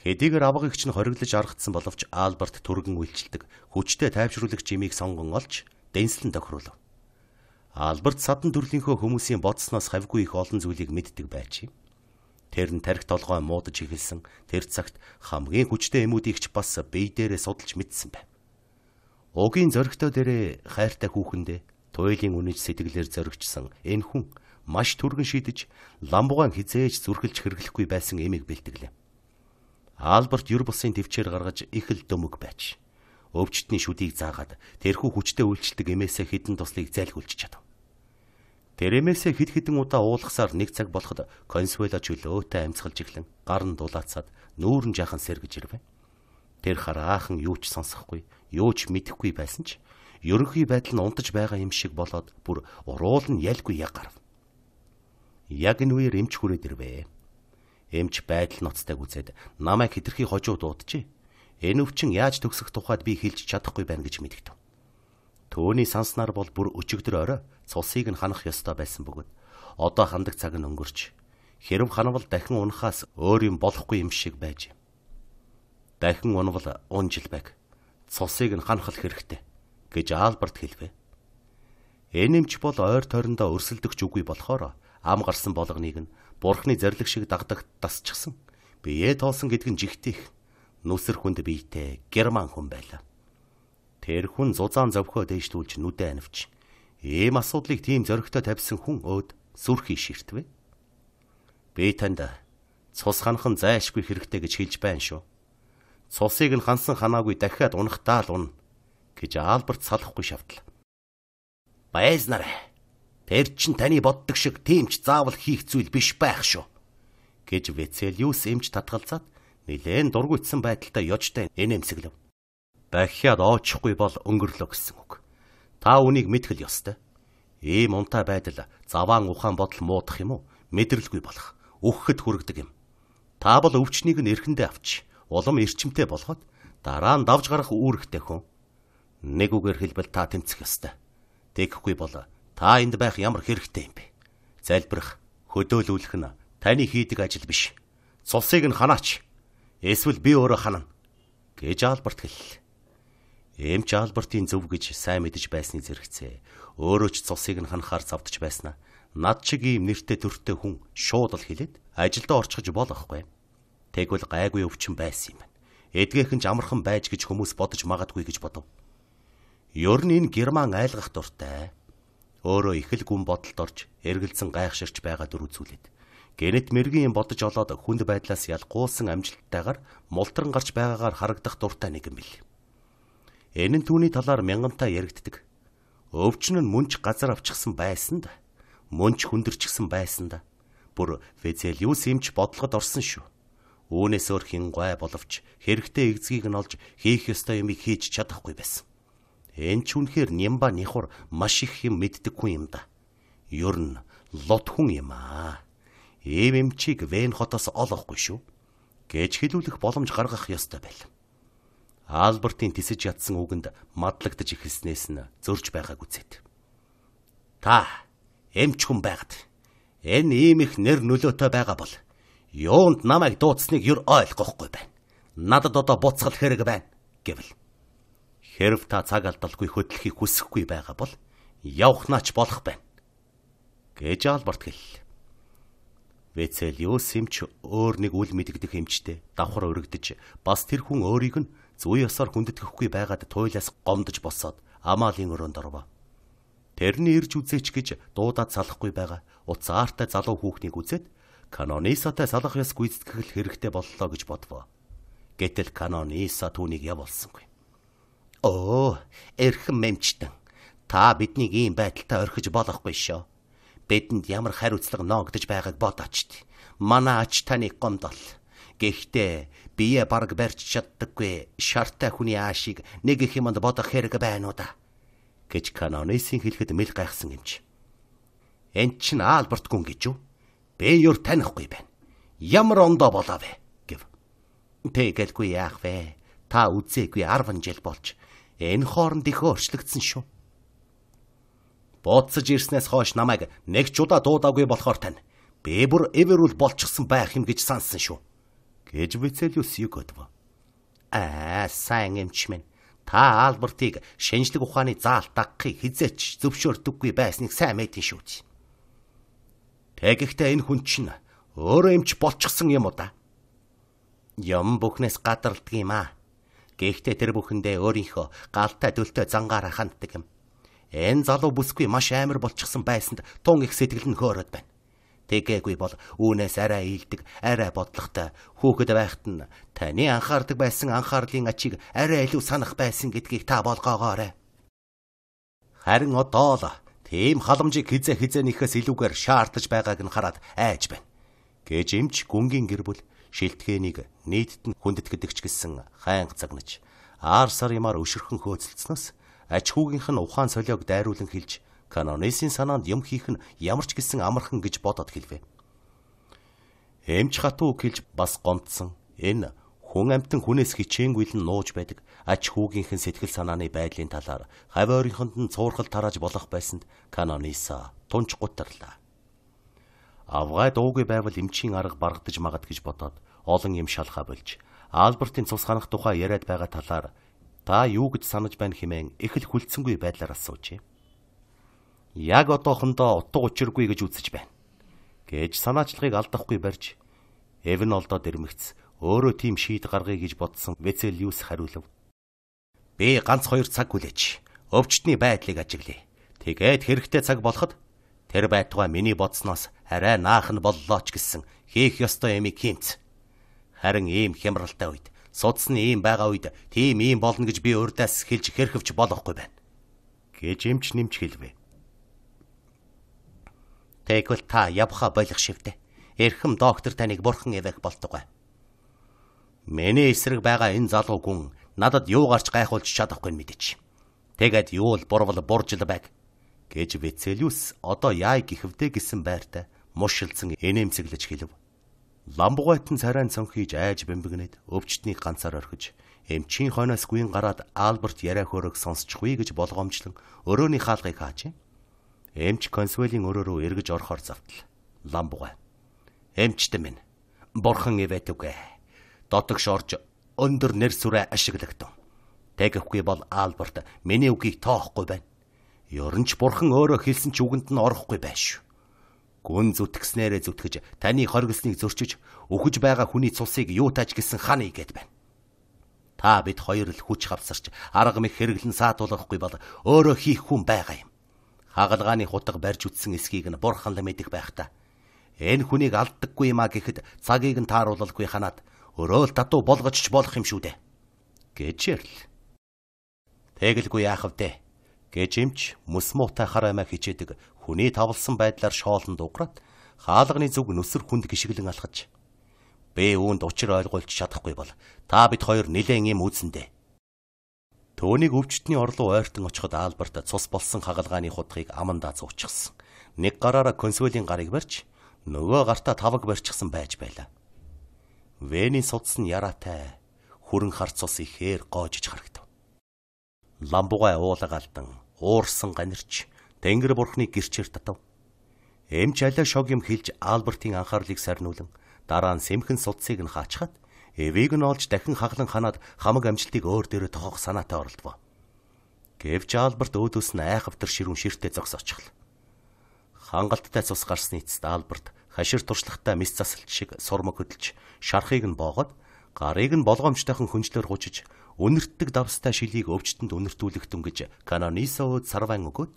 Хэдийгээр авга игч нь хориглож аргацсан боловч Альберт түргэн үйлчилдэг хүчтэй тайвшруулагч имийг сонгон олж дэнслэн тохируулав. Альберт садан төрлийнхөө хүмүүсийн бодсноос хавгүй их олон зүйлийг мэддэг байжээ. Тэр нь тарих толгой муудаж эхэлсэн тэр цагт хамгийн хүчтэй эмүүд игч бас бие дээрээ судалж мэдсэн байв. Угийн зоригтой дээрээ хайртай хүүхэндээ туйлын үнэнч сэтгэлээр зоригчсан энэ хүн маш түргэн шидэж ламбугаан хизээж зүрхэлж хэрэглэхгүй байсан эмийг бэлтгэлээ. Альберт юр бусын төвчээр гаргаж их л дөмөг байж өвчтний шүдийг заагаад тэрхүү хүчтэй үйлчлдэг эмээсээ хідэн туслыг зайлгүйлж чадав. Тэр эмээсээ хэд хэдэн удаа уулгасаар нэг цаг болоход консуэла чөлөөтэй амьсгалж эхлэн гар нь дулаацаад нүүрэн жаахан сэргэж ирвэ. Тэр хараахан юу ч сонсохгүй юу ч мэдэхгүй байсан ч ерөнхий байдал нь унтаж байгаа юм шиг болоод бүр уруул нь ялгүй яг гарв. Яг энэ үеэр эмч хүрээд ирвэ. Эмч байдал ноцтойг үзээд намайг хитрхи хожуу дуудчихэ. Энэ өвчин яаж төгсөх тухайд би хэлж чадахгүй байна гэж мэдгэв. Төвний санснаар бол бүр өчигдөр орой цусыг нь ханах ёстой байсан бөгөөд одоо хандаг цаг нь өнгөрч хэрэв ханвал дахин унахаас өөр юм болохгүй юм шиг байж. Дахин унвал унжил байг цусыг нь ханхал хэрэгтэй гэж Альберт хэлвэ. Энэмч бол ойр тойрондоо өрсөлдөгч үгүй болохоор ам гарсан болгоныг нь бурхны зэрлэг шиг дагдаг тасчихсан. Бие тоосон гэдэг нь жигтэх нүсэр хүнд биетэй герман хүн байлаа. Тэр хүн зузаан зовхоо дэжтүүлж нүдэ анивч. Ийм асуудлыг тийм зөрөгтэй тавьсан хүн өөд сүрхий ширтвэ. Би танд цус ханхан зайшгүй хэрэгтэй гэж хэлж байна шүү. Сулсыг нь хансан ханаагүй дахиад унахтаа л унэ гэж Альберт салахгүй шавтал. Байзнараа. Тэр чин таны боддог шиг тиймч заавал хийх зүйл биш байх шүү. гэж Вецелиус эмч татгалзаад нилээн дургуйтсан байдалтай ёжтой энэмсэглэв. Дахиад оочхгүй бол өнгөрлөө гэсэн үг. Та үнийг мэдхэл ёстой. Ийм унтай байдал заваан ухаан бодол муудах юм уу? Мэдрэлгүй болох. Үхэхэд хүргдэг юм. Та бол өвчнийг нь эрхэндээ авч улам эрчимтэй болгоод дараа нь давж гарах үүрэгтэй хүн. Нэг үгээр хэлбэл та тэмцэх ёстой. Тэгэхгүй бол та энд байх ямар хэрэгтэй юм бэ? Залбирах, хөдөөлүүлэх нь таны хийдэг ажил биш. Цусыг нь ханаач. Эсвэл би өөрөө ханана гэж Альберт хэллээ. Эмч Альбертийн зөв гэж сайн мэдэж байсны зэрэгцээ. Өөрөө ч цусыг нь ханахаар завдж байснаа над шиг ийм нэртэй төртэй хүн шууд л хэлээд ажилдаа орчихж болохгүй. Тэгвэл гайгүй өвчин байсан юм байна. Эдгээрх нь ч амархан байж гэж хүмүүс бодож магадгүй гэж бодов. Ер нь энэ герман айлгах дуртай. Өөрөө их л гүн бодолд орж эргэлзэн гайхширч байгаа дүр үзүүлээд генет мэргийн бодож олоод хүнд байдлаас ялгуулсан амжилттайгаар мултран гарч байгаагаар харагдах дуртай нэг юм бил. Энэ нь түүний талаар мянгамтаа яригддаг. Өвчин нь мөнч газар авчихсан байсан да. Мөнч хүндэрчихсэн байсан да. Бүр Везелиус юмч бодлогод орсон шүү. Үүнээс өөр хин гой боловч хэрэгтэй эгзгийг нь олж хийх ёстой юмыг хийж чадахгүй байсан. Энэ ч үнэхээр Нямба Нихур маш их юм мэддэггүй юм да. Ер нь лот хүн юм аа. Ийм эмчийг Вэн хотоос олохгүй шүү. гэж хэлүүлэх боломж гаргах ёстой байлаа. Альбертийн тисэж ядсан үгэнд мадлагдж эхэлснээс нь зөрж байгааг үзээд. Та эмч хүн байгаад энэ ийм их нэр нөлөөтэй байгаа бол юунд намайг дуудсныг юр ойлгохгүй байна. Надад одоо буцхал хэрэг байна гэвэл хэрв та цаг алдалгүй хөдлөхийг хүсэхгүй байгаа бол явхнаач болох байна гэж Альберт хэллээ. Вецелиус юмч өөр нэг үл мэдэгдэх хэмжтэй давхар өргөдөж бас тэр хүн өөрийг нь зүй ёсоор хүндэтгэхгүй байгаад туйлаас гомдож босоод амаалын өрөөнд орвоо. Тэрний ирж үзээч гэж дуудаад салахгүй байгаа утсаартай залуу хүүхнийг үзээд Канонисатай салах ёс гүйцэтгэл хэрэгтэй боллоо гэж бодвоо. Гэтэл Канониса түүнийг явуулсангүй. Оо, эрхэм мэмчтэн. Та биднийг ийм байдалтай орхиж болохгүй шөө. Бидэнд ямар хариуцлага ноогдож байгааг бодооч. Манай ач таныг гомдол. Гэхдээ бие бараг барьж чаддаггүй шартай хүний аашийг нэг их юмд бодох хэрэг байна уу да? гэж Канонисын хэлэхэд мэл гайхсан юмч. Энд чинь аалбартгүй юм гэж юу? Би юр танихгүй байна. Ямар ондоо болоо вэ? гэв. Тэгэлгүй яах вэ? Та үзээгүй 10 жил болж энэ хооронд их өөрчлөгдсөн шүү. Буудсаж ирснээс хойш намайг нэг ч удаа дуудаагүй болохоор тань би бүр эвэрүүл болчихсон байх юм гэж сансан шүү. гэж Вицелиус Югодв. Аа, сайн эмч минь. Та Альбертыг шинжлэх ухааны заалт дагахыг хизээч зөвшөөрдөггүй байсныг сайн мэдэн шүү. Тэгэхдээ энэ хүн чинь өөрөө юмч болчихсон юм уу да? Юм бүхнээс гадарлдаг юм аа. Гэхдээ тэр бүхэндээ өөрийнхөө галтай дөлтөй зангаараа ханддаг юм. Энэ залуу бүсгүй маш амар болчихсон байсанд тун их сэтгэл нь хөөрөөд байна. Тэгээгүй бол үүнээс арай ийлдэг, арай бодлоготой хүүхэд байхад нь таны анхаардаг байсан анхаарлын ачийг арай илүү санах байсан гэдгийг та болгоогоорой. Харин одоо л Ийм халамжийг хизээ хизээнийхээс илүүгээр шаардж байгааг нь хараад айж байна. Гэж эмч гүнгийн гэр бүл шилтгэнийг нийтд нь хүндэтгэдэгч гисэн хайнг загнаж аар сар ямаар өшөрхөн хөөцөлдснөөс аж хүүгийнх нь ухаан солиог дайруулан хэлж канонисийн санаанд юм хийх нь ямар ч гисэн амархан гэж бодоод хэлвэ. Эмч хатуу хэлж бас гомдсон энэ Хүн амтан хүнээс хичээнгүйлэн нууж байдаг аж хүүгийнхэн сэтгэл санааны байдлын талаар хавьорийнхонд нь цуурхал тарааж болох байсанд Канониса тунч гутарлаа. Авгай дуугүй байвал эмчийн арга барагдаж магад гэж бодоод олон юм шалхаа болж Альбертын цус ханах тухай яриад байгаа талаар та юу гэж санаж байна хэмээн их л хүлцэнгүй байдлаар асуужээ. Яг одоохондоо утга учиргүй гэж үзэж байна. гэж санаачлагыг алдахгүй барьж Эвн олдоод ирмэгц Өөрөө тийм шийд гаргая гэж бодсон Вецелиус хариулв. Би ганц хоёр цаг хүлээч. Өвчтний байдлыг ажиглая. Тэгээд хэрэгтэй цаг болоход тэр байтугай миний бодсноос арай наах нь боллооч гэсэн хийх ёстой юм хиймц. Харин ийм хямралтай үед судас нь ийм байгаа үед тийм ийм болно гэж би урдаас хэлж хэрхэвч болохгүй байна. гэж эмч нэмж хэлвэ. Тэгвэл та явха болох шивдэ. Эрхэм доктор таныг бурхан эвэх болтугай. Миний эсрэг байгаа энэ залуу хүн надад юу гарч гайхуулж чадахгүй нь мэдээч. Тэгээд юу л бурвал буржил байг гэж Вецелиус одоо яа гихвдэ гэсэн байртай мушилцэн энэмсэглэж хэлв. Ламбугайтан царайн цанхийж айж бэмбэгнээд өвчтнийг ганцаар орхиж эмчийн хойноос гүйн гараад Альберт яриа хөрөг сонсчихгүй гэж болгоомжлон өрөөний хаалгыг хаажээ. Эмч консуэлийн өрөө рүү эргэж орохоор завтал. Ламбугай. Эмчтэн минь бурхан ивэтүгэ дотогш орж өндөр нэр сүрэ ашиглагдав. Тэгэхгүй бол Альберт миний үгийг тоохгүй байна. Ерөнч бурхан өөрөө хэлсэн ч үгэнд нь орохгүй байш. Гүн зүтгэснээрээ зүтгэж таны хоригсныг зөрчиж өгөж байгаа хүний цусыг юу тааж гисэн хан игээд байна. Та бид хоёр л хүч хавсарч арга мэх хэрэглэн саатуулахгүй бол өөрөө хийх хүн байгаа юм. Хагалгааны хутга барьж үтсэн эсхийг нь бурхан л мэдэх байх та. Энэ хүнийг алддаггүй юмаа гэхэд цагийг нь тааруулалгүй ханаад Өөрөө л дадуу болгоч ч болох юм шүү дээ. гэж ярил. Тэгэлгүй яах вдэ? гэж эмч мөс муутай хар амиа хичээдэг хүний тавлсан байдлаар шоолн дуугараад хаалганы зүг нүсэр хүнд гიშгэлэн алхаж бэ үүнд учир ойлгуулж чадахгүй бол та бид хоёр нилээн юм үүсэндэ. Төвнийг өвчтний орлуу ойртон очиход Альберт цус болсон хагалгааны хутгийг амандаа зуучихсан. Нэг гараараа консолийн гарыг барьж нөгөө гартаа таваг барьчихсан байж байлаа. Вэний судас нь яраатай хүрэн харц ус ихээр гоожж харагдав. Ламбугай уулаг алдан уурсан ганирч Тэнгэр бурхны гэрчээр татав. Эмч алай шог юм хэлж Альбертийн анхаарлыг сарниулан дараа нь сэмхэн судсыг нь хаачхад эвийг нь олж дахин хаглан ханаад хамаг амжилтыг өөр дээрээ тохох санаатай оролдов. Гэвч Альберт өөдөөс нь айхавтар ширүүн ширтэ зогсоочихлоо. Хангалттай цус гарсны эцэст Альберт хашир туршлагатай мис засалч шиг сурмаг хөдөлж шархыг нь боогод гарыг нь болгоомжтойхон хүнчлэр хуучиж өнөртдөг давстай шилийг өвчтөнд өнөртүүлэх дүнгэж Канонисо царван өгөөд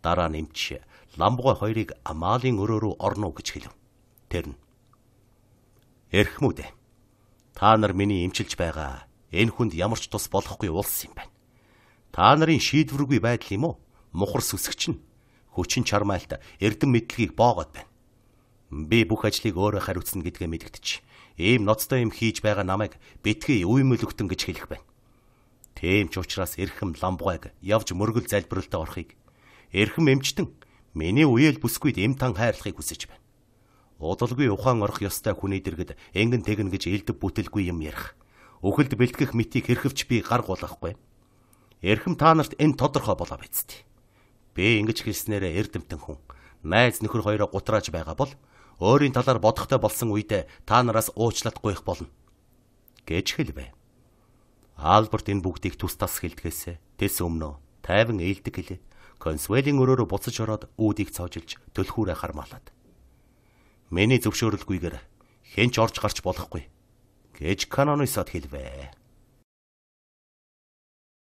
дараа нэмч ламбгой хоёрыг Амалын өрөө рүү орно гэж хэлв. Тэр нь Эрх мүү дээ. Та нар миний эмчилж байгаа энэ хүнд ямар ч тус болохгүй улс юм байна. Та нарын шийдвэргүй байдал юм уу? Мухар сүсгч нь хүчин чармайлт эрдэм мэдлэгийг боогод байна. Би бүх ажлыг өөрөө хариуцна гэдгээ мэдгдэж, ийм ноцтой юм хийж байгаа намайг битгий үе мөлөгтөн гэж хэлэх байна. Тийм ч учраас эрхэм ламбгайг явж мөргөл залбиралтад орохыг эрхэм эмчтэн миний үеэл бүсгүйд эм тан хайрлахыг хүсэж байна. Удалгүй ухаан орох ёстой хүний дэргэд энгэн тэгнэ гэж элдв бүтэлгүй юм ярих. Өхөлд бэлтгэх мэтийг хэрхэвч би гар гулгахгүй. Эрхэм та нарт энэ тодорхой болоо биз дээ. Би ингэж хэлснээрээ эрдэмтэн хүн найз нөхөр хоёроо гутрааж байгаа бол өөрийн талаар бодохтой болсон үед та нараас уучлалт гуйх болно гэж хэлвэ. Альберт энэ бүгдийг тус тас хэлдгээс тэс өмнө тайван ээлдэг гэлээ. Консвелийн өрөөрө буцаж ороод үүдийг цоожилж төлхүүрээ хармаалаад. Миний зөвшөөрөлгүйгээр хэн ч орж гарч болохгүй гэж Канонисад хэлвэ.